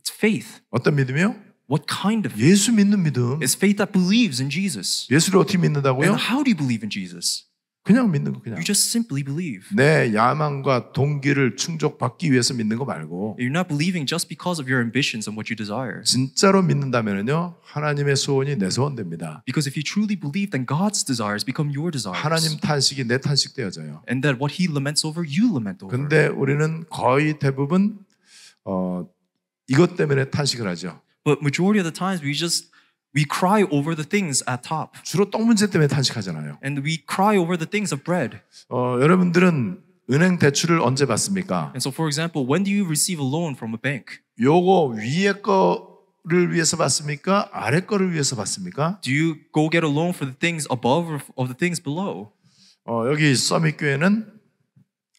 It's faith. 어떤 믿음이요? What kind of 예수 믿는 믿음. It's faith that believes in Jesus. 예수를 어떻게 믿는다고요? And how do you believe in Jesus? 그냥 믿는 거 그냥. You just simply believe. 내 야망과 동기를 충족받기 위해서 믿는 거 말고. You're not believing just because of your ambitions and what you desire. 진짜로 믿는다면은요 하나님의 소원이 내 소원 됩니다. Because if you truly believe, then God's desires become your desires. 하나님 탄식이 내 탄식 되어져요. And that what He laments over, you lament over. 근데 우리는 거의 대부분 어, 이것 때문에 탄식을 하죠. But majority of the times we just We cry over the things at top. 주로 떡 문제 때문에 탄식하잖아요. And we cry over the things of bread. 어, 여러분들은 은행 대출을 언제 받습니까? And so for example, when do you receive a loan from a bank? 요거 위에 거를 위해서 받습니까? 아래 거를 위해서 받습니까? Do you go get a loan for the things above or of the things below? 어, 여기 서밋 교회는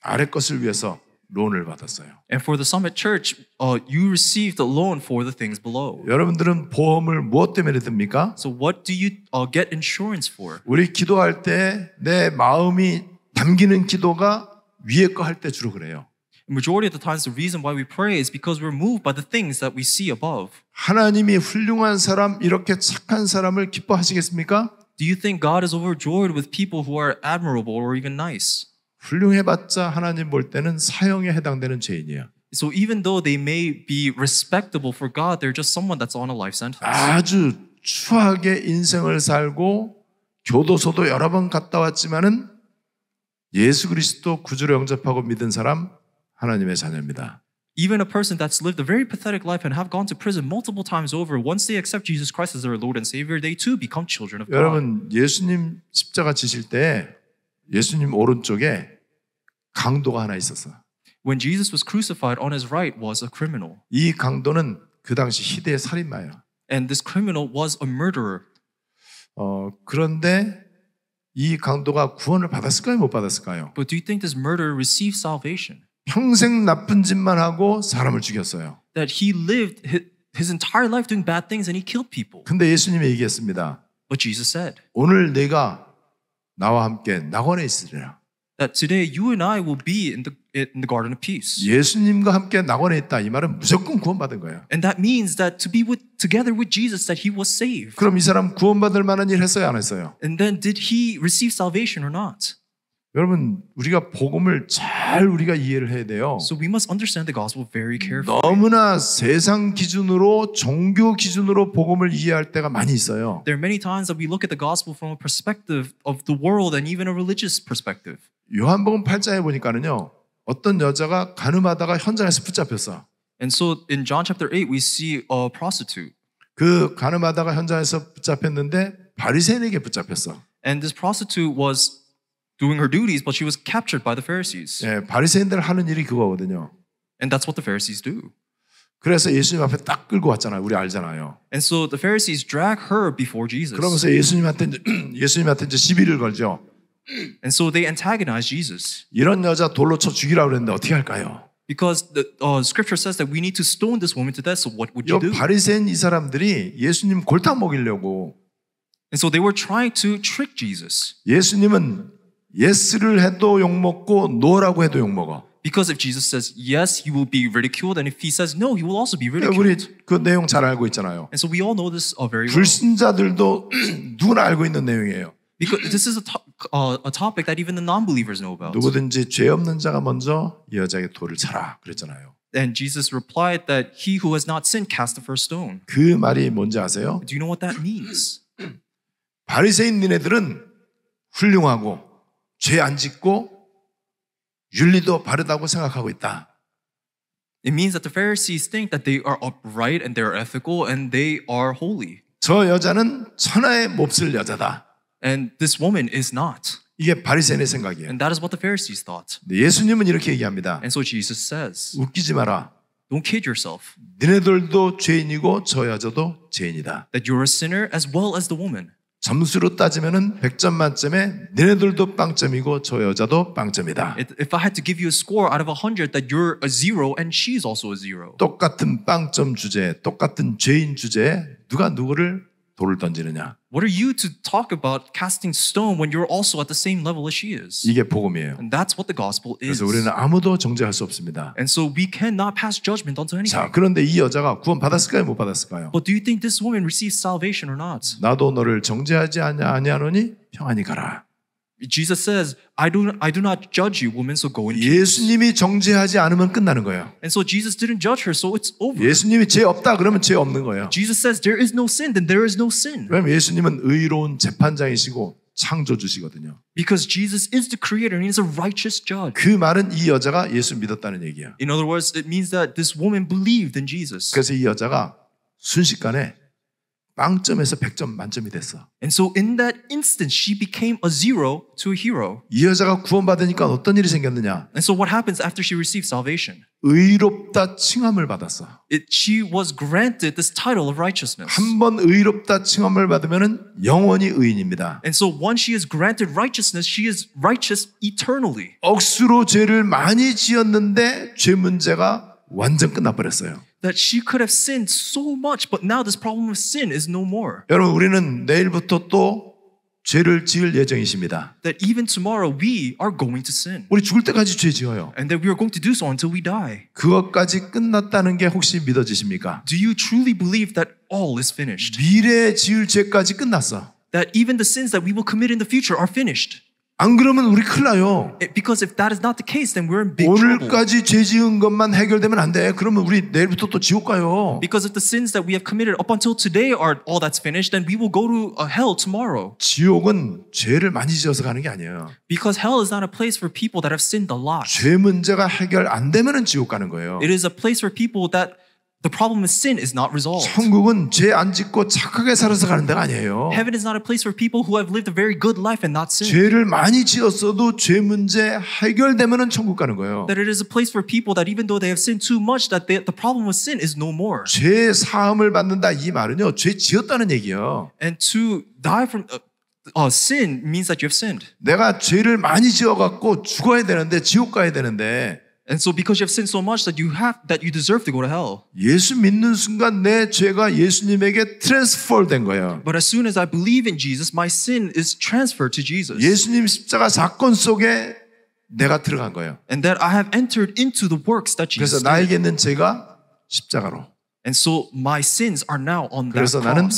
아래 것을 위해서 론을 받았어요. And for the Summit Church, uh, you received a loan for the things below. 여러분들은 보험을 무엇 때문에 듭니까? So what do you uh, get insurance for? 우리 기도할 때 내 마음이 담기는 기도가 위에 거할때 주로 그래요. Majority of the times, the reason why we pray is because we're moved by the things that we see above. 하나님이 훌륭한 사람 이렇게 착한 사람을 기뻐하시겠습니까? Do you think God is overjoyed with people who are admirable or even nice? 훌륭해봤자 하나님 볼 때는 사형에 해당되는 죄인이야. So even though they may be respectable for God, they're just someone that's on a life sentence. 아주 추하게 인생을 살고 교도소도 여러 번 갔다 왔지만은 예수 그리스도 구주를 영접하고 믿은 사람 하나님의 자녀입니다. Even a person that's lived a very pathetic life and have gone to prison multiple times over, once they accept Jesus Christ as their Lord and Savior, they too become children of God. 여러분 예수님 십자가 지실 때 예수님 오른쪽에 강도가 하나 있었어. When Jesus was crucified, on his right was a criminal. 이 강도는 그 당시 시대의 살인마야. And this criminal was a murderer. 어 그런데 이 강도가 구원을 받았을까요, 못 받았을까요? But do you think this murderer received salvation? 평생 나쁜 짓만 하고 사람을 죽였어요. That he lived his, his entire life doing bad things and he killed people. 근데 예수님이 얘기했습니다. But Jesus said, 오늘 내가 나와 함께 낙원에 있으리라. That today you and I will be in the in the garden of peace. 예수님과 함께 낙원에 있다 이 말은 무조건 구원받은 거예요. And that means that to be with together with Jesus that he was saved. 그럼 이 사람 구원받을 만한 일 했어요 안 했어요? And then did he receive salvation or not? 여러분 우리가 복음을 잘잘 우리가 이해를 해야 돼요. So we must understand the gospel very carefully. 너무나 세상 기준으로 종교 기준으로 복음을 이해할 때가 많이 있어요. There are many times that we look at the gospel from a perspective of the world and even a religious perspective. 요한복음 8장에 보니까는요. 어떤 여자가 간음하다가 현장에서 붙잡혔어. And so in John chapter 8 we see a prostitute. 그 간음하다가 현장에서 붙잡혔는데 바리새인에게 붙잡혔어. And this prostitute was doing her duties, but she was captured by the Pharisees. 예, 바리새인들 하는 일이 그거거든요. And that's what the Pharisees do. 그래서 예수님 앞에 딱 끌고 왔잖아요. 우리 알잖아요. And so the Pharisees drag her before Jesus. 그러면서 예수님한테 예수님한테 이제 시비를 걸죠. And so they antagonize Jesus. 이런 여자 돌로 쳐 죽이라 그랬는데 어떻게 할까요? Because the uh, scripture says that we need to stone this woman to death. So what would you do? 바리새인 이 사람들이 예수님 골탕 먹이려고 And so they were trying to trick Jesus. 예수님은 예스를 해도 욕먹고 노라고 해도 욕먹어. Because if Jesus says yes, you will be ridiculed, and if he says no, he will also be ridiculed. 우리 그 내용 잘 알고 있잖아요. And so we all know this very well. 불신자들도 누구나 알고 있는 내용이에요. Because this is a, to, uh, a topic that even the non-believers know about. 누구든지 죄 없는 자가 먼저 이 여자에게 돌을 차라 그랬잖아요. And Jesus replied that he who has not sinned cast the first stone. 그 말이 뭔지 아세요? Do you know what that means? 바리새인 니네들은 훌륭하고 죄안 짓고 윤리도 바르다고 생각하고 있다. It means that the Pharisees think that they are upright and they are ethical and they are holy. 저 여자는 천하의 몹쓸 여자다. And this woman is not. 이게 바리새인의 생각이에요. And that is what the Pharisees thought. 예수님은 이렇게 얘기합니다. And so Jesus says, 웃기지 마라. Don't kid yourself. 니네들도 죄인이고 저 여자도 죄인이다. That you're a sinner as well as the woman. 점수로 따지면은 100점 만점에 너네들도 빵점이고 저 여자도 빵점이다. If I had to give you a score out of 100 that you're a zero and she's also a zero. 똑같은 빵점 주제, 똑같은 죄인 주제에 누가 누구를 돌을 던지느냐? What are you to talk about casting stone when you're also at the same level as she is? 이게 복음이에요. And that's what the gospel is. 그래서 우리는 아무도 정죄할 수 없습니다. And so we cannot pass judgment onto anyone. 자, 그런데 이 여자가 구원 받았을까요, 못 받았을까요? But do you think this woman received salvation or not? 나도 너를 정죄하지 아니하노니 평안히 가라. Jesus says, I do, I do not judge you, woman, so go and 예수님이 정죄하지 않으면 끝나는 거예요. And so Jesus didn't judge her, so it's over. 예수님이 죄 없다 그러면 죄 없는 거예요. Jesus says, there is no sin, then there is no sin. 왜냐면 예수님은 의로운 재판장이시고 창조주시거든요. Because Jesus is the creator and he is a righteous judge. 그 말은 이 여자가 예수 믿었다는 얘기야. In other words, it means that this woman believed in Jesus. 그래서 이 여자가 순식간에 0점에서 100점 만점이 됐어. And so in that instant she became a zero to a hero. 이 여자가 구원받으니까 어떤 일이 생겼느냐? And so what happens after she received salvation? 의롭다 칭함을 받았어. It, she was granted this title of righteousness. 한번 의롭다 칭함을 받으면은 영원히 의인입니다. And so once she is granted righteousness, she is righteous eternally. 억수로 죄를 많이 지었는데 죄 문제가 완전 끝나버렸어요. that she could have sinned so much, but now this problem of sin is no more. 여러분 우리는 내일부터 또 죄를 지을 예정이십니다. That even tomorrow we are going to sin. 우리 죽을 때까지 죄 지어요. And that we are going to do so until we die. 그것까지 끝났다는 게 혹시 믿어지십니까? Do you truly believe that all is finished? 미래 지을 죄까지 끝났어. That even the sins that we will commit in the future are finished. 안 그러면 우리 큰일 나요. Because if that is not the case, then we're in big trouble. 오늘까지 죄 지은 것만 해결되면 안 돼. 그러면 우리 내일부터 또 지옥 가요. Because if the sins that we have committed up until today are all that's finished, then we will go to hell tomorrow. 지옥은 죄를 많이 지어서 가는 게 아니에요. Because hell is not a place for people that have sinned a lot. 죄 문제가 해결 안 되면은 지옥 가는 거예요. It is a place for people that The problem is sin is not resolved. 천국은 죄 안 짓고 착하게 살아서 가는 데가 아니에요. Heaven is not a place where people who have lived a very good life and not sin. 죄를 많이 지었어도 죄 문제 해결되면은 천국 가는 거예요. That it is a place for people that even though they have sinned too much, that they, the problem with sin is no more. 죄 사함을 받는다 이 말은요, 죄 지었다는 얘기예요. And to die from uh, uh, sin means that you have sinned. 내가 죄를 많이 지어갖고 죽어야 되는데 지옥 가야 되는데. And so because you have sinned so much that you have that you deserve to go to hell. 예수 믿는 순간 내 죄가 예수님에게 트랜스퍼된 거야. But as soon as I believe in Jesus, my sin is transferred to Jesus. 예수님 십자가 사건 속에 내가 들어간 And that I have entered into the works that Jesus. 그래서 나에게 있는 죄가 십자가로. And so my sins are now on that cross. 그래서 나는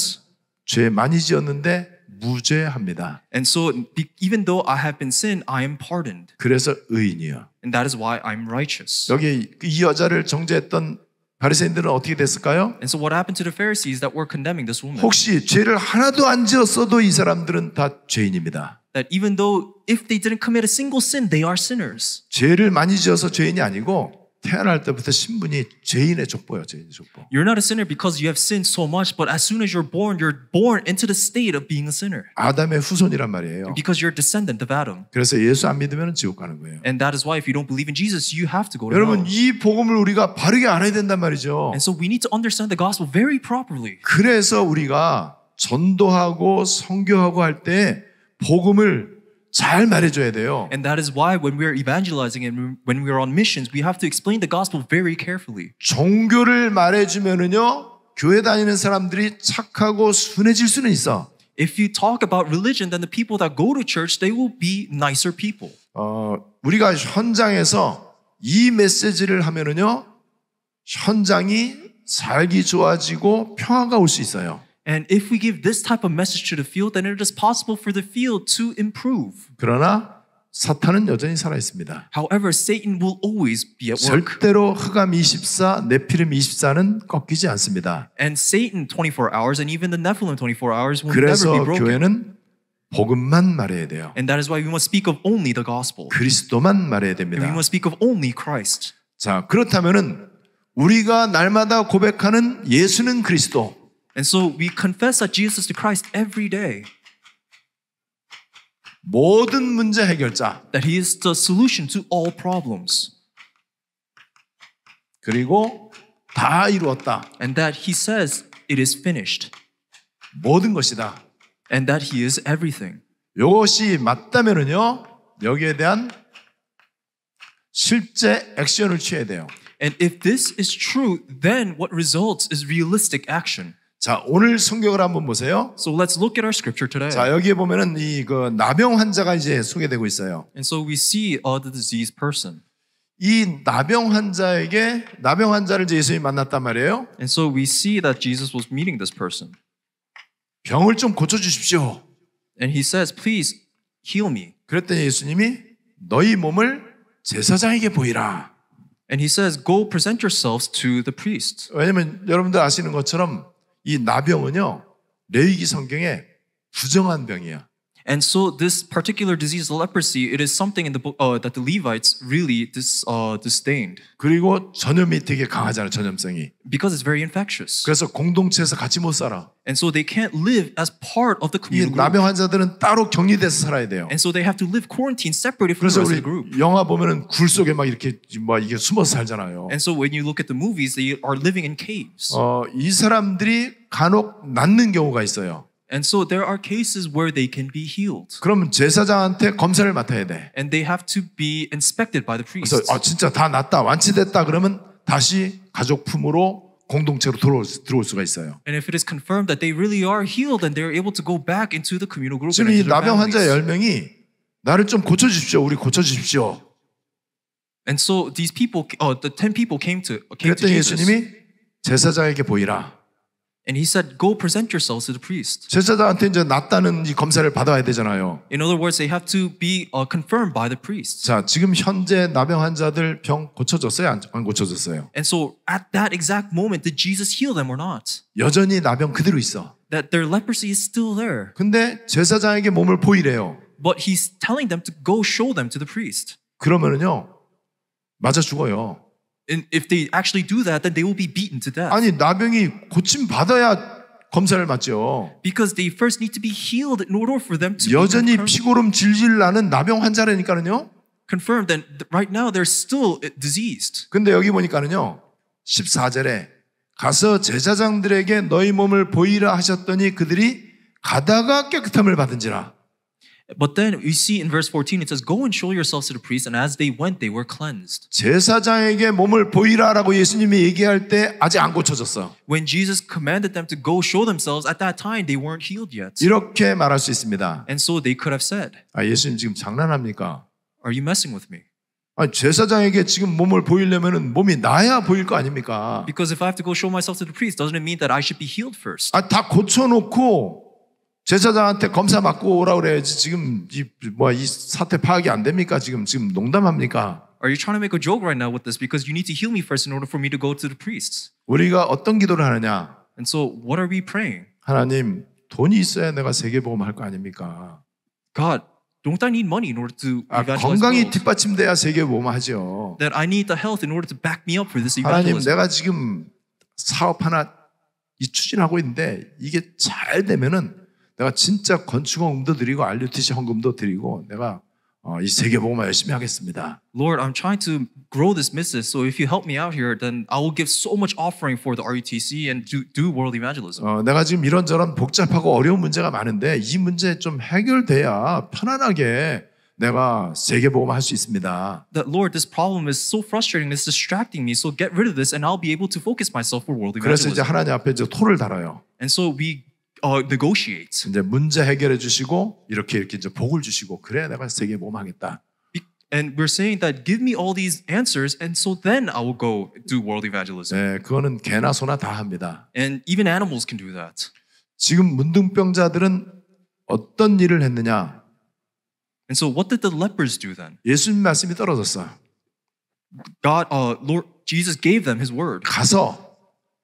죄 많이 지었는데 무죄합니다. And so even though I have been sin, I am pardoned. 그래서 의인이요. And that is why I'm righteous. 여기 이 여자를 정죄했던 바리새인들은 어떻게 됐을까요? And so what happened to the Pharisees that were condemning this woman? 혹시 죄를 하나도 안 지었어도 이 사람들은 다 죄인입니다. That even though if they didn't commit a single sin, they are sinners. 죄를 많이 지어서 죄인이 아니고 태어날 때부터 신분이 죄인의 족보예요, 죄인의 족보. You're not a sinner because you have sinned so much, but as soon as you're born, you're born into the state of being a sinner. 아담의 후손이란 말이에요. Because you're a descendant of Adam. 그래서 예수 안 믿으면 지옥 가는 거예요. And that is why if you don't believe in Jesus, you have to go to 여러분, hell. 여러분 이 복음을 우리가 바르게 알아야 된단 말이죠. And so we need to understand the gospel very properly. 그래서 우리가 전도하고 선교하고 할 때 복음을 잘 말해줘야 돼요. And that is why when we are evangelizing and when we are on missions, we have to explain the gospel very carefully. 종교를 말해주면은요 교회 다니는 사람들이 착하고 순해질 수는 있어. If you talk about religion, then the people that go to church, they will be nicer people. 어, 우리가 현장에서 이 메시지를 하면은요 현장이 살기 좋아지고 평화가 올 수 있어요. And if we give this type of message to the field, then it is possible for the field to improve. 그러나 사탄은 여전히 살아 있습니다. However, Satan will always be at work. 절대로 흑암 24, 네피름 24는 꺾이지 않습니다. And Satan 24 hours and even the Nephilim 24 hours will never be broken. 그래서 교회는 복음만 말해야 돼요. And that is why we must speak of only the gospel. 그리스도만 말해야 됩니다. And we must speak of only Christ. 자, 그렇다면은 우리가 날마다 고백하는 예수는 그리스도 And so we confess that Jesus to Christ every day. 모든 문제 해결자. That he is the solution to all problems. 그리고 다 이루었다. And that he says it is finished. 모든 것이다. And that he is everything. 이것이 맞다면은요. 여기에 대한 실제 액션을 취해야 돼요. And if this is true, then what results is realistic action. 자, 오늘 성경을 한번 보세요. So let's look at our scripture today. 자, 여기에 보면은 이 그 나병 환자가 이제 소개되고 있어요. And so we see uh, the diseased person. 이 나병 환자에게 나병 환자를 예수님이 만났단 말이에요. And so we see that Jesus was meeting this person. 병을 좀 고쳐 주십시오. And he says, "Please heal me." 그랬더니 예수님이 너희 몸을 제사장에게 보이라. And he says, "Go present yourselves to the priest." 왜냐면 여러분들 아시는 것처럼 이 나병은요 레위기 성경에 부정한 병이야. And so this particular disease, leprosy, it is something in the book uh, that the Levites really dis, uh, disdained. 그리고 전염이 되게 강하잖아 전염성이. Because it's very infectious. 그래서 공동체에서 같이 못 살아. And so they can't live as part of the community. 이 환자들은 따로 격리돼서 살아야 돼요. And so they have to live quarantine separately from the rest of the group. 영화 보면은 굴 속에 막 이렇게 막 이게 숨어서 살잖아요. And so when you look at the movies, they are living in caves. 어이 사람들이 간혹 낫는 경우가 있어요. And so there are cases where they can be healed. 그럼 제사장한테 검사를 맡아야 돼. And they have to be inspected by the priest. 그래서 아, 진짜 다 낫다 완치됐다 그러면 다시 가족 품으로 공동체로 들어올, 들어올 수가 있어요. And if it is confirmed that they really are healed and they're able to go back into the communal group. 지금 이 나병 환자 10명이 나를 좀 고쳐 주십시오. 우리 고쳐 주십시오. And so these people, uh, the ten people came to came to Jesus. 예수님이 제사장에게 보이라. And he said, "Go present yourselves to the priest." 제사장한테 이제 낫다는 이 검사를 받아야 되잖아요. In other words, they have to be uh, confirmed by the priest. 자, 지금 현재 나병 환자들 병 고쳐졌어요? 안, 안 고쳐졌어요? And so at that exact moment, did Jesus heal them or not? 여전히 나병 그대로 있어. That their leprosy is still there. 근데 제사장에게 몸을 보이래요. But he's telling them to go show them to the priest. 그러면은요, 맞아 죽어요. And if they actually do that, then they will be beaten to death. 아니 나병이 고침 받아야 검사를 받죠. Because they first need to be healed in order for them to. 여전히 피고름 질질 나는 나병 환자라니까는요. Confirmed that right now they're still diseased. 근데 여기 보니까는요. 14절에 가서 제사장들에게 너희 몸을 보이라 하셨더니 그들이 가다가 깨끗함을 받은지라. But then we see in verse 14 it says go and show yourselves to the priest and as they went they were cleansed. 제사장에게 몸을 보이라라고 예수님이 얘기할 때 아직 안 고쳐졌어. When Jesus commanded them to go show themselves at that time they weren't healed yet. 이렇게 말할 수 있습니다. And so they could have said. 아 예수님 지금 장난합니까? Are you messing with me? 아 제사장에게 지금 몸을 보이려면은 몸이 나야 보일 거 아닙니까? Because if I have to go show myself to the priest doesn't it mean that I should be healed first? 아다 고쳐 놓고 제사장한테 검사 받고 오라 그래야지. 지금 이 뭐야 이 사태 파악이 안 됩니까? 지금 지금 농담합니까? Are you trying to make a joke right now with this? Because you need to heal me first in order for me to go to the priests. 우리가 어떤 기도를 하느냐? And so what are we praying? 하나님 돈이 있어야 내가 세계 복음할 거 아닙니까? God, don't I need money in order to 아, 건강이 뒷받침돼야 세계 복음하죠. That I need the health in order to back me up for this evangelism. 하나님 내가 지금 사업 하나 이 추진하고 있는데 이게 잘 되면은 내가 진짜 건축원금도 드리고 알류티시 헌금도 드리고 내가 어, 이 세계복음화 열심히 하겠습니다. Lord, I'm trying to grow this business. So if you help me out here, then I will give so much offering for the RUTC and do, do world evangelism. 어, 내가 지금 이런저런 복잡하고 어려운 문제가 많은데 이 문제 좀 해결돼야 편안하게 내가 세계 복음화 할수 있습니다. That Lord, this problem is so frustrating. It's distracting me. So get rid of this, and I'll be able to focus myself for world evangelism. 그래서 이제 하나님 앞에 이제 토를 달아요. And so we uh, negotiates. 이제 문제 해결해 주시고 이렇게 이렇게 이제 복을 주시고 그래야 내가 세계 모험하겠다. And we're saying that give me all these answers, and so then I will go do world evangelism. 네, 그거는 개나 소나 다 합니다. And even animals can do that. 지금 문둥병자들은 어떤 일을 했느냐? And so what did the lepers do then? 예수님 말씀이 떨어졌어. God, uh, Lord Jesus gave them His word. 가서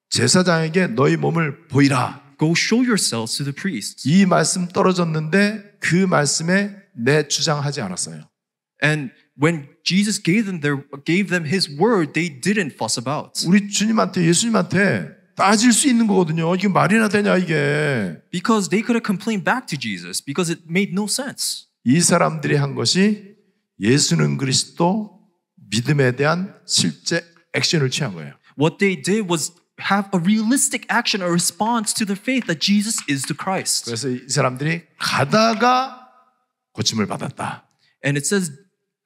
제사장에게 너희 몸을 보이라. Go show yourselves to the priests. 이 말씀 떨어졌는데 그 말씀에 내 주장하지 않았어요. And when Jesus gave them their gave them his word, they didn't fuss about. 우리 주님한테 예수님한테 따질 수 있는 거거든요. 이게 말이나 되냐 이게. Because they could have complained back to Jesus because it made no sense. 이 사람들이 한 것이 예수는 그리스도 믿음에 대한 실제 액션을 취한 거예요. What they did was have a realistic action a response to their faith that Jesus is the Christ. 그래서 이 사람들이 가다가 고침을 받았다. And it says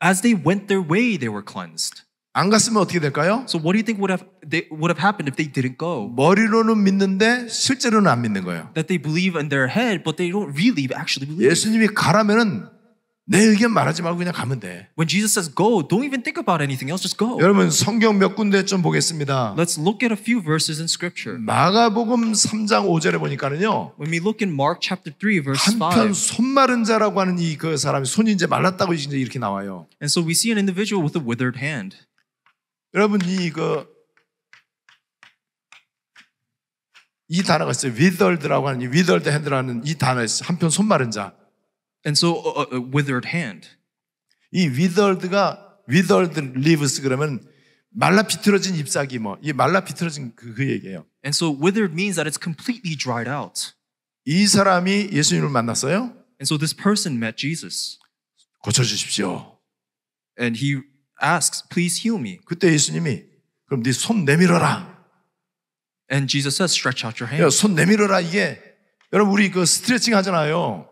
as they went their way they were cleansed. 안 갔으면 어떻게 될까요? So what do you think would have they would have happened if they didn't go? 머리로는 믿는데 실제로는 안 믿는 거예요. That they believe in their head but they don't really actually believe. 예수님이 가라면은 내 의견 말하지 말고 그냥 가면 돼. When Jesus says go, don't even think about anything else, just go. 여러분 성경 몇 군데 좀 보겠습니다. Let's look at a few verses in scripture. 마가복음 3장 5절에 보니까는요. When we look in Mark chapter 3 verse 5. 한편 손 마른 자라고 하는 이 그 사람이 손이 이제 말랐다고 이제 이렇게 나와요. And so we see an individual with a withered hand. 여러분 이 그 이 단어가 있어요. withered라고 하는 이 withered hand라는 이 단어 있어요. 한편 손 마른 자. And so a, a withered hand. 이 withered가 withered leaves 그러면 말라 비틀어진 잎사귀 뭐이 말라 비틀어진 그, 그 얘기예요. And so withered means that it's completely dried out. 이 사람이 예수님을 만났어요. And so this person met Jesus. 고쳐 주십시오. And he asks, "Please heal me." 그때 예수님이 그럼 네 손 내밀어라. And Jesus says, "Stretch out your hand." 야, 손 내밀어라 이게 여러분 우리 그 스트레칭 하잖아요.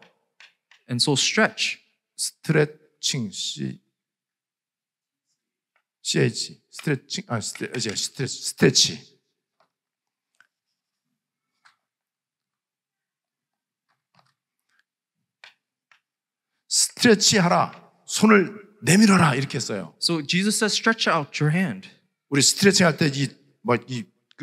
And so stretch. 스트레칭 C CH 스트레칭 아 스트레 이제 스트레 스트레치 스트레치 하라 손을 내밀어라 이렇게 써요. So Jesus says stretch out your hand. 우리 스트레칭 할 때이막이 뭐,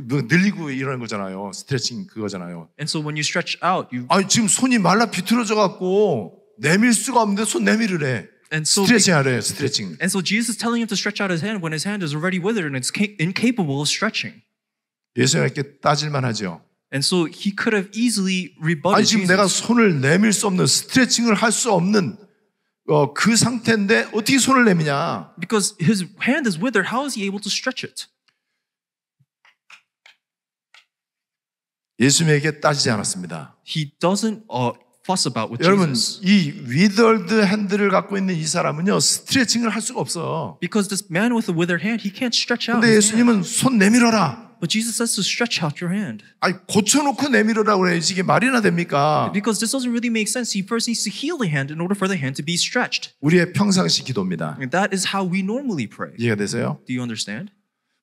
늘리고 이러는 거잖아요. 스트레칭 그거잖아요. And so when you stretch out, you 아니 지금 손이 말라 비틀어져 갖고 내밀 수가 없는데 손 내밀으래. And so 스트레칭 하래 스트레칭. And so Jesus is telling him to stretch out his hand when his hand is already withered and it's incapable of stretching. 예수님께 따질만 하죠. And so he could have easily rebutted 아니 지금 Jesus. 내가 손을 내밀 수 없는 스트레칭을 할 수 없는 어, 그 상태인데 어떻게 손을 내미냐? Because his hand is withered, how is he able to stretch it? 예수님에게 따지지 않았습니다. He doesn't uh, fuss about with 여러분 Jesus. 이 withered hand를 갖고 있는 이 사람은요 스트레칭을 할 수가 없어. Because this man with a withered hand, he can't stretch out. 근데 his hand. 예수님은 손 내밀어라. But Jesus says to stretch out your hand. 아니 고쳐놓고 내밀어라 그래야지 이게 말이나 됩니까? Because this doesn't really make sense. He first needs to heal the hand in order for the hand to be stretched. 우리의 평상시 기도입니다. And that is how we normally pray. 이해가 되세요? Do you understand?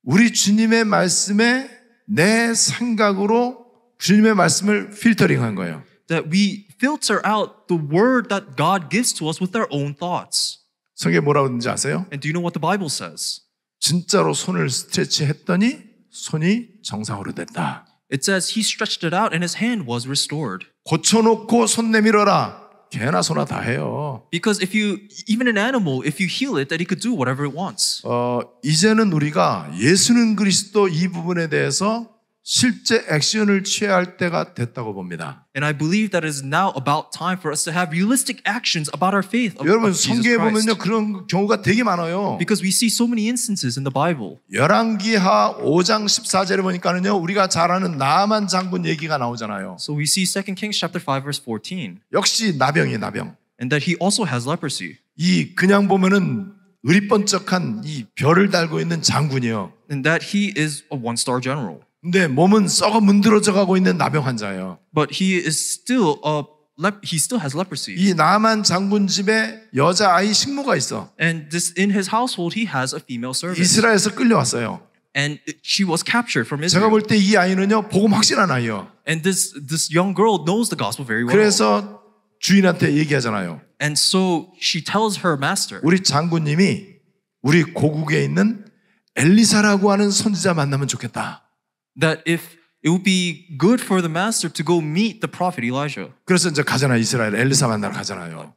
우리 주님의 말씀에 내 생각으로 주님의 말씀을 필터링한 거예요. That we filter out the word that God gives to us with our own thoughts. 성경에 뭐라고 하는지 아세요? And do you know what the Bible says? 진짜로 손을 스트레치 했더니 손이 정상으로 됐다. It says he stretched it out and his hand was restored. 고쳐놓고 손 내밀어라. 개나 소나 다 해요. Because if you even an animal, if you heal it, that it could do whatever it wants. 어 이제는 우리가 예수는 그리스도 이 부분에 대해서 실제 액션을 취할 때가 됐다고 봅니다. And I believe that is now about time for us to have realistic actions about our faith. Of, 여러분 of 성경에 보면요 그런 경우가 되게 많아요. Because we see so many instances in the Bible. 열왕기하 5장 14절에 보니까는요 우리가 잘 아는 나만 장군 얘기가 나오잖아요. So we see 2 Kings chapter 5 verse 14. 역시 나병이 나병. And that he also has leprosy. 이 그냥 보면은 의리번쩍한 이 별을 달고 있는 장군이요. And that he is a one-star general. 근데 몸은 썩어 문드러져 가고 있는 나병 환자예요. But he is still a lep- he still has leprosy. 이 나만 장군 집에 여자 아이 식모가 있어. And this in his household he has a female servant. 이스라엘에서 끌려왔어요. And she was captured from 제가 Israel. 볼때 이 아이는요 복음 확실한 아이요. And this this young girl knows the gospel very well. 그래서 주인한테 얘기하잖아요. And so she tells her master, 우리 장군님이 우리 고국에 있는 엘리사라고 하는 선지자 만나면 좋겠다. that if it would be good for the master to go meet the prophet Elijah. 그래서 이제 가잖아요, 이스라엘 엘리사 만나러 가잖아요.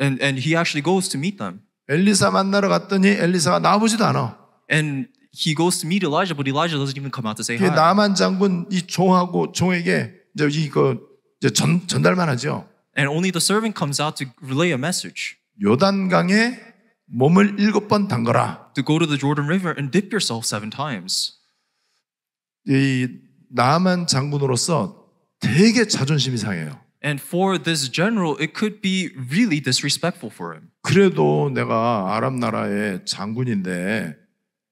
And and he actually goes to meet them. 엘리사 만나러 갔더니 엘리사가 나오지도 않아. And he goes to meet Elijah, but Elijah doesn't even come out to say hi. 나만 장군 이 종하고 종에게 이제 이거 이제 전 전달만 하죠. And only the servant comes out to relay a message. 요단강에 몸을 일곱 번 담가라. To go to the Jordan River and dip yourself seven times. 이 나만 장군으로서 되게 자존심이 상해요. And for this general, it could be really disrespectful for him. 그래도 내가 아랍 나라의 장군인데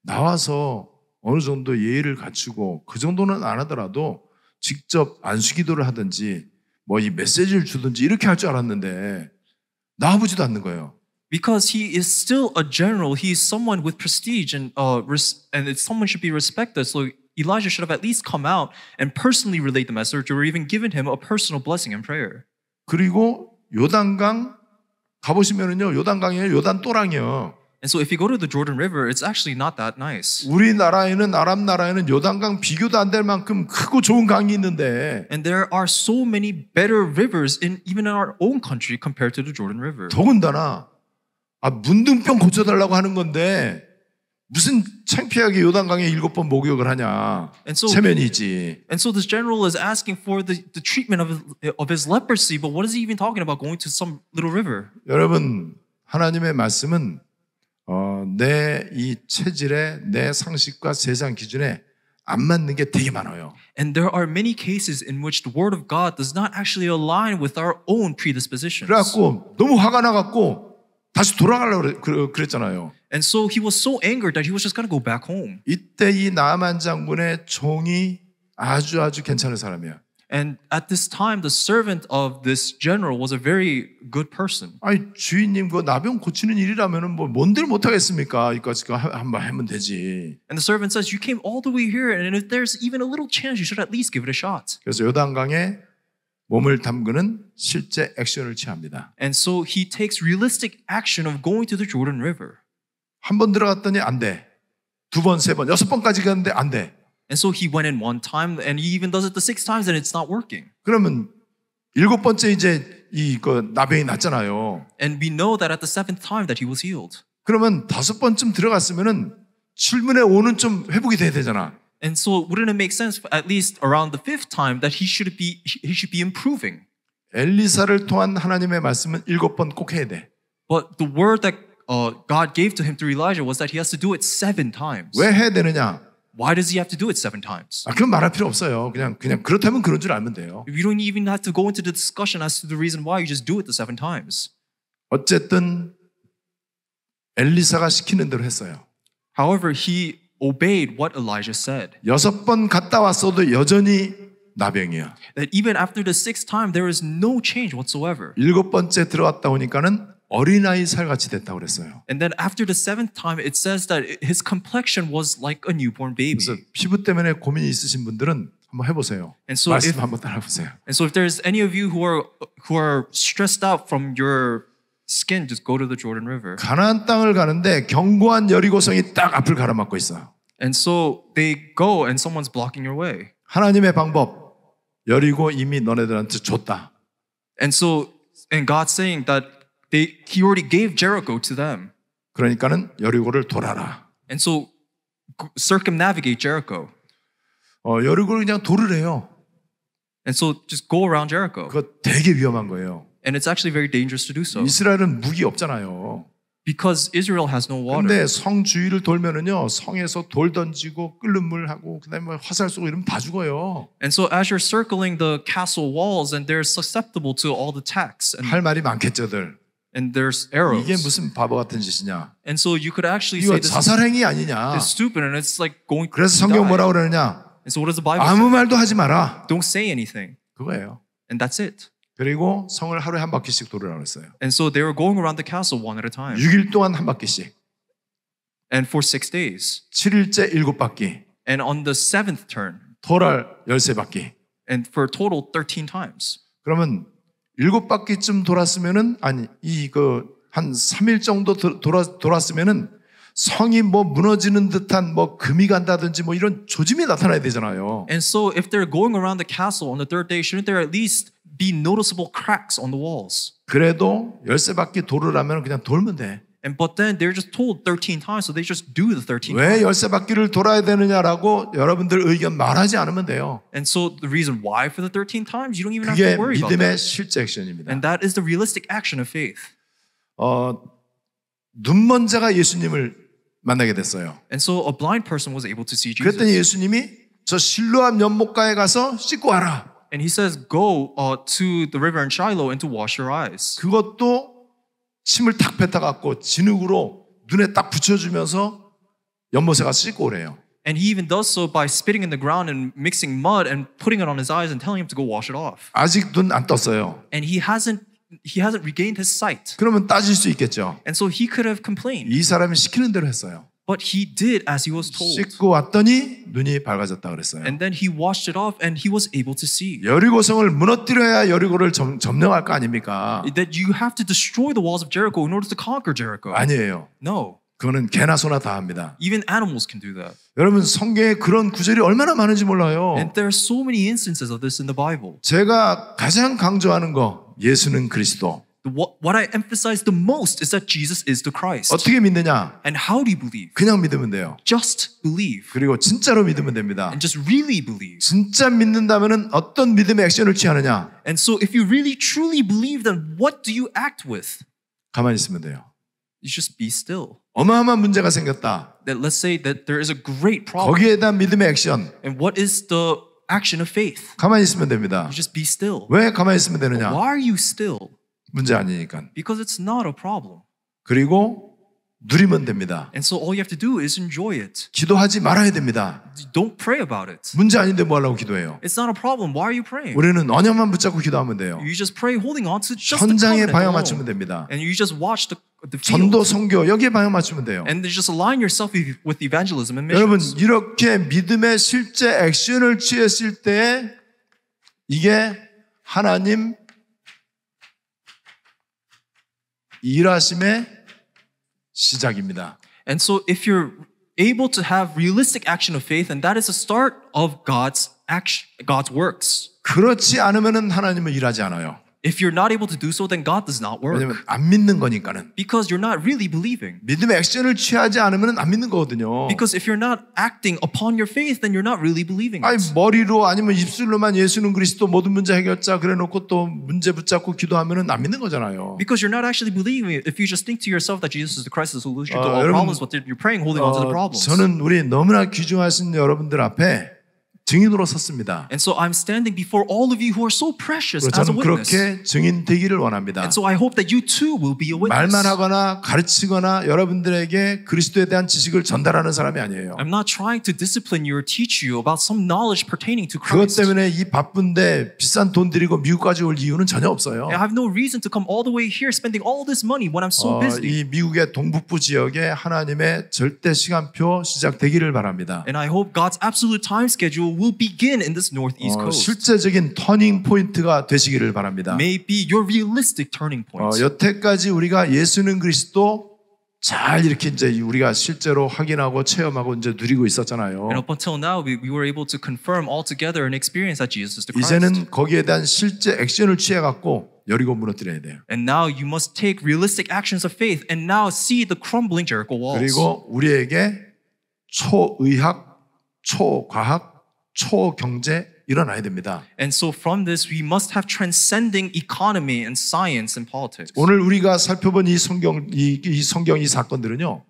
나와서 어느 정도 예의를 갖추고 그 정도는 안 하더라도 직접 안수기도를 하든지 뭐 이 메시지를 주든지 이렇게 할 줄 알았는데 나와보지도 않는 거예요. Because he is still a general, he is someone with prestige, and uh, and it's someone should be respected. So Elijah should have at least come out and personally relayed the message or even given him a personal blessing in prayer. 그리고 요단강 가보시면은요 요단강이에요 요단 또랑이요. And so if you go to the Jordan River, it's actually not that nice. 우리나라에는 아랍 나라에는 요단강 비교도 안 될 만큼 크고 좋은 강이 있는데. And there are so many better rivers in even in our own country compared to the Jordan River. 더군다나 아 문둥병 고쳐달라고 하는 건데 무슨 창피하게 요단강에 일곱 번 목욕을 하냐. So, 체면이지. And so this general is asking for the, the treatment of his, of his leprosy, but what is he even talking about going to some little river? 여러분 하나님의 말씀은 어, 내이 체질에 내 상식과 세상 기준에 안 맞는 게 되게 많아요. And there are many cases in which the word of God does not actually align with our own predispositions. 그래갖고 너무 화가 나갖고 다시 돌아가려고 그랬잖아요. And so he was so angered that he was just going to go back home. 이때 이 나만 장군의 종이 아주 아주 괜찮은 사람이야. And at this time, the servant of this general was a very good person. 아니 주인님 그 나병 고치는 일이라면은 뭐 뭔들 못 하겠습니까? 이까지 한번 하면 되지. And the servant says, "You came all the way here, and if there's even a little chance, you should at least give it a shot." 그래서 요단강에 몸을 담그는 실제 액션을 취합니다. And so he takes realistic action of going to the Jordan River. 한번 들어갔더니 안 돼. 두 번, 세 번, 여섯 번까지 갔는데 안 돼. And so he went in one time and he even does it the six times and it's not working. 그러면 일곱 번째 이제 이그 나병이 났잖아요. And we know that at the seventh time that he was healed. 그러면 다섯 번쯤 들어갔으면은 질문에 오는 좀 회복이 돼야 되잖아. And so wouldn't it make sense for at least around the fifth time that he should be he should be improving? 엘리사를 통한 하나님의 말씀은 일곱 번 해야 돼. But the word that uh, God gave to him through Elijah was that he has to do it seven times. 왜 해야 되느냐? Why does he have to do it seven times? 아, 그럼 말할 필요 없어요. 그냥 그냥 그렇다면 그런 줄 알면 돼요. You don't even have to go into the discussion as to the reason why you just do it the seven times. 어쨌든 엘리사가 시키는 대로 했어요. However, he obeyed what Elijah said. 여섯 번 갔다 왔어도 여전히 나병이야. That even after the sixth time there is no change whatsoever. 일곱 번째 들어왔다 오니까는 어린아이 살같이 됐다고 그랬어요. And then after the seventh time it says that his complexion was like a newborn baby. 그래서 피부 때문에 고민이 있으신 분들은 한번 해보세요. And so 말씀 if, 한번 And so if there's any of you who are who are stressed out from your skin, just go to the Jordan River. 가나안 땅을 가는데 견고한 여리고성이 딱 앞을 가로막고 있어. And so they go and someone's blocking your way. 하나님의 방법 여리고 이미 너네들한테 줬다. And so and God saying that they he already gave Jericho to them. 그러니까는 여리고를 돌아라. And so circumnavigate Jericho. 어, 여리고를 그냥 돌으래요. And so just go around Jericho. 그거 되게 위험한 거예요. And it's actually very dangerous to do so. 이스라엘은 물이 없잖아요. Because Israel has no water. 근데 성 주위를 돌면은요 성에서 돌 던지고 끓는 물 하고 그다음에 화살 쏘고 이러면 다 죽어요. And so as you're circling the castle walls, and they're susceptible to all the attacks. And 할 말이 많겠죠들. And there's arrows. 이게 무슨 바보 같은 짓이냐? And so you could actually say this. 자살행위 아니냐? It's stupid, and it's like going. 그래서 성경 뭐라 그러느냐? And so what does the Bible? 아무 말도 하지 마라. Don't say anything. 그거예요. And that's it. 그리고 성을 하루에 한 바퀴씩 돌으라 그랬어요. And so they were going around the castle one at a time. 6일 동안 한 바퀴씩. And for six days. 7일째 7바퀴. And on the seventh turn. 토랄 13바퀴. And for a total 13 times. 그러면 7바퀴쯤 돌았으면은 아니 이 그한 3일 정도 돌아 돌았으면은 성이 뭐 무너지는 듯한 뭐 금이 간다든지 뭐 이런 조짐이 나타나야 되잖아요. And so if they're going around the castle on the third day, shouldn't there at least be noticeable cracks on the walls. 그래도 열세 바퀴 돌으라면 그냥 돌면 돼. And but then they're just told 13 times, so they just do the 13. 왜 열세 바퀴를 돌아야 되느냐라고 여러분들 의견 말하지 않으면 돼요. And so the reason why for the 13 times, you don't even have to worry about that. 그게 믿음의 실제 액션입니다. And that is the realistic action of faith. 어, 눈먼 자가 예수님을 만나게 됐어요. And so a blind person was able to see Jesus. 그랬더니 예수님이 저 실로암 연못가에 가서 씻고 와라. And he says, go uh, to the river in Shiloh and to wash your eyes. 그것도 침을 탁 뱉어 진흙으로 눈에 딱 붙여주면서 연못에가 씻고 오래요. And he even does so by spitting in the ground and mixing mud and putting it on his eyes and telling him to go wash it off. 아직 눈 안 떴어요. And he hasn't he hasn't regained his sight. 그러면 따질 수 있겠죠. And so he could have complained. 이 사람이 시키는 대로 했어요. But he did as he was told. 씻고 왔더니 눈이 밝아졌다 그랬어요. And then he washed it off and he was able to see. 여리고성을 무너뜨려야 여리고를 점, 점령할 거 아닙니까? That you have to destroy the walls of Jericho in order to conquer Jericho. 아니에요. No. 그거는 개나 소나 다 합니다. Even animals can do that. 여러분 성경에 그런 구절이 얼마나 많은지 몰라요. And there are so many instances of this in the Bible. 제가 가장 강조하는 거 예수는 그리스도. What, what I emphasize the most is that Jesus is the Christ. 어떻게 믿느냐? And how do you believe? 그냥 믿으면 돼요. Just believe. 그리고 진짜로 믿으면 됩니다. And just really believe. 진짜 믿는다면은 어떤 믿음의 액션을 취하느냐? And so if you really truly believe then what do you act with? 가만히 있으면 돼요. You just be still. 어마어마한 문제가 생겼다. That let's say that there is a great problem. 거기에 대한 믿음의 액션. And what is the action of faith? 가만히 있으면 됩니다. You just be still. 왜 가만히 있으면 되느냐? Why are you still? 문제 아니니까. Because it's not a problem. 그리고 누리면 됩니다. And so all you have to do is enjoy it. 기도하지 말아야 됩니다. Don't pray about it. 문제 아닌데 뭐 하려고 기도해요? It's not a problem. Why are you praying? 우리는 언약만 붙잡고 기도하면 돼요. You just pray holding on to just 현장에 방향 맞추면 됩니다. And you just watch the 전도 선교 여기에 방향 맞추면 돼요. And just align yourself with evangelism and missions. 여러분 이렇게 믿음의 실제 액션을 취했을 때 이게 하나님 일하심의 시작입니다. And so if you're able to have realistic action of faith and that is the start of God's action God's works. 그렇지 않으면은 하나님은 일하지 않아요. If you're not able to do so, then God does not work. 왜냐면 안 믿는 거니까는. Because you're not really believing. 믿음의 액션을 취하지 않으면 안 믿는 거거든요. Because if you're not acting upon your faith, then you're not really believing. 아니 머리로 아니면 입술로만 예수는 그리스도 모든 문제 해결자 그래놓고 또 문제 붙잡고 기도하면은 안 믿는 거잖아요. Because you're not actually believing. If you just think to yourself that Jesus is the Christ, the solution 어, to all 여러분, problems, but you're praying holding 어, onto the problems. 저는 우리 너무나 귀중하신 여러분들 앞에. 증인으로 섰습니다. And so I'm standing before all of you who are so precious as a witness. 그렇게 증인 되기를 원합니다. And so I hope that you too will be a witness. 말만 하거나 가르치거나 여러분들에게 그리스도에 대한 지식을 전달하는 사람이 아니에요. I'm not trying to discipline you or teach you about some knowledge pertaining to Christ. 그것 때문에 이 바쁜데 비싼 돈 들이고 미국까지 올 이유는 전혀 없어요. I have no reason to come all the way here spending all this money when I'm so busy. 어, 이 미국의 동북부 지역에 하나님의 절대 시간표 시작되기를 바랍니다. And I hope God's absolute time schedule will begin in this northeast 어, coast. 실제적인 터닝 포인트가 되시기를 바랍니다. May be your realistic turning point. 어, 여태까지 우리가 예수는 그리스도 잘 이렇게 이제 우리가 실제로 확인하고 체험하고 이제 누리고 있었잖아요. And up until now, we, we were able to confirm all together and experience that Jesus is the Christ. 이제는 거기에 대한 실제 액션을 취해갖고 여리고 무너뜨려야 돼요. And now you must take realistic actions of faith and now see the crumbling Jericho walls. 그리고 우리에게 초의학, 초과학 초경제 일어나야 됩니다. And so from this we must have transcending economy and science and politics. 오늘 우리가 살펴본 이 성경 이, 이 성경 이 사건들은요.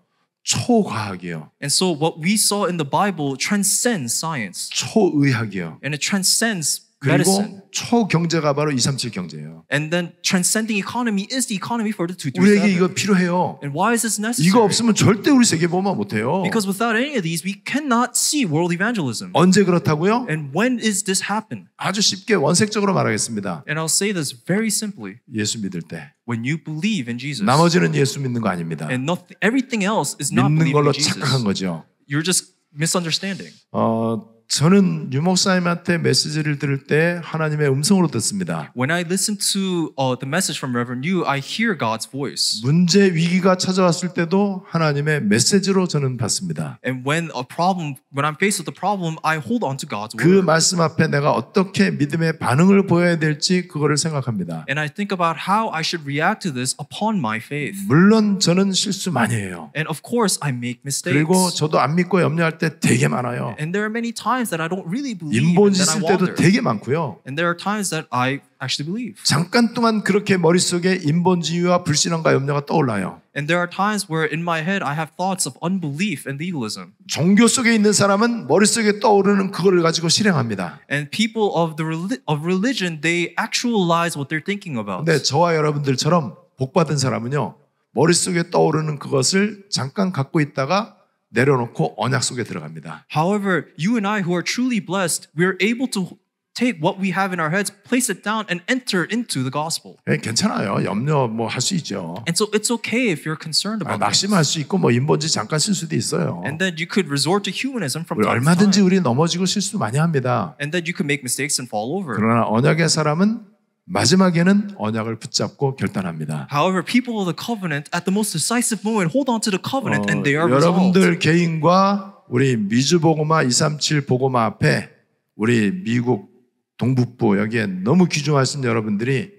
초과학이에요. And so what we saw in the Bible transcends science. 초의학이요. And it transcends 그리고 초경제가 바로 237 경제예요. And then transcending economy is the economy for the 237. 우리에게 이거 필요해요. And why is this necessary? 이거 없으면 절대 우리 세계 보험 못 해요. Because without any of these we cannot see world evangelism. 언제 그렇다고요? And when is this happen? 아주 쉽게 원색적으로 말하겠습니다. And I'll say this very simply. 예수 믿을 때 when you believe in Jesus. 나머지는 예수 믿는 거 아닙니다. And nothing, everything else is not 믿는 걸로 착각한 거죠. You're just misunderstanding. 어 저는 유목사님한테 메시지를 들을 때 하나님의 음성으로 듣습니다. When I listen to uh, the message from Reverend Yu, I hear God's voice. 문제 위기가 찾아왔을 때도 하나님의 메시지로 저는 받습니다. And when a problem, when I'm faced with a problem, I hold on to God's word. 그 말씀 앞에 내가 어떻게 믿음의 반응을 보여야 될지 그거를 생각합니다. And I think about how I should react to this upon my faith. 물론 저는 실수 많이 해요. And of course I make mistakes. 그리고 저도 안 믿고 염려할 때 되게 많아요. And there are many times times that I don't really believe. 인본 있을 때도 되게 많고요. And there are times that I actually believe. 잠깐 동안 그렇게 머릿속에 인본주의와 불신앙과 염려가 떠올라요. And there are times where in my head I have thoughts of unbelief and legalism. 종교 속에 있는 사람은 머릿속에 떠오르는 그거를 가지고 실행합니다. And people of the of religion they actualize what they're thinking about. 근데 저와 여러분들처럼 복 받은 사람은요. 머릿속에 떠오르는 그것을 잠깐 갖고 있다가 내려놓고 언약 속에 들어갑니다. However, you and I who are truly blessed, we're able to take what we have in our heads, place it down, and enter into the gospel. 예, 괜찮아요. 염려 뭐할 수 있죠. And so it's okay if you're concerned about. 아, 낙심할 수 있고 뭐 인본주의 잠깐 쓸 수도 있어요. And then you could resort to humanism from. 우리 얼마든지 우리 넘어지고 실수 많이 합니다. And then you could make mistakes and fall over. 그러나 언약의 사람은 마지막에는 언약을 붙잡고 결단합니다. However, people of the covenant at the most decisive moment hold on to the covenant 어, and they are 여러분들 resolved. 개인과 우리 미주 보고마 237 보고마 앞에 우리 미국 동북부 여기에 너무 귀중하신 여러분들이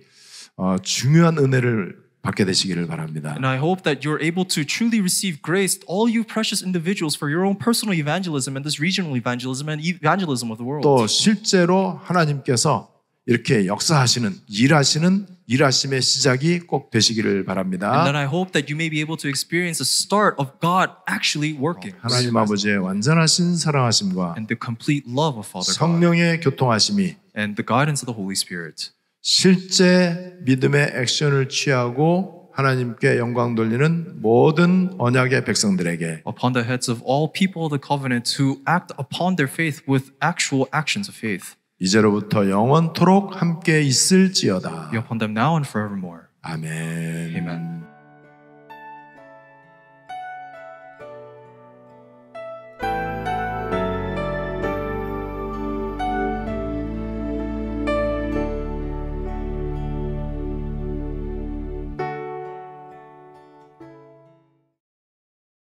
어, 중요한 은혜를 받게 되시기를 바랍니다. And I hope that you're able to truly receive grace, all you precious individuals, for your own personal evangelism and this regional evangelism and evangelism of the world. 또 실제로 하나님께서 이렇게 역사하시는 일하시는 일하심의 시작이 꼭 되시기를 바랍니다. And then I hope that you may be able to experience the start of God actually working. 하나님 아버지의 완전하신 사랑하심과 and the complete love of Father God. 성령의 교통하심이 and the guidance of the Holy Spirit. 실제 믿음의 액션을 취하고 하나님께 영광 돌리는 모든 언약의 백성들에게 upon the heads of all people of the covenant to act upon their faith with actual actions of faith. 이제로부터 영원토록 함께 있을지어다. Be upon them now and forevermore. 아멘. Amen.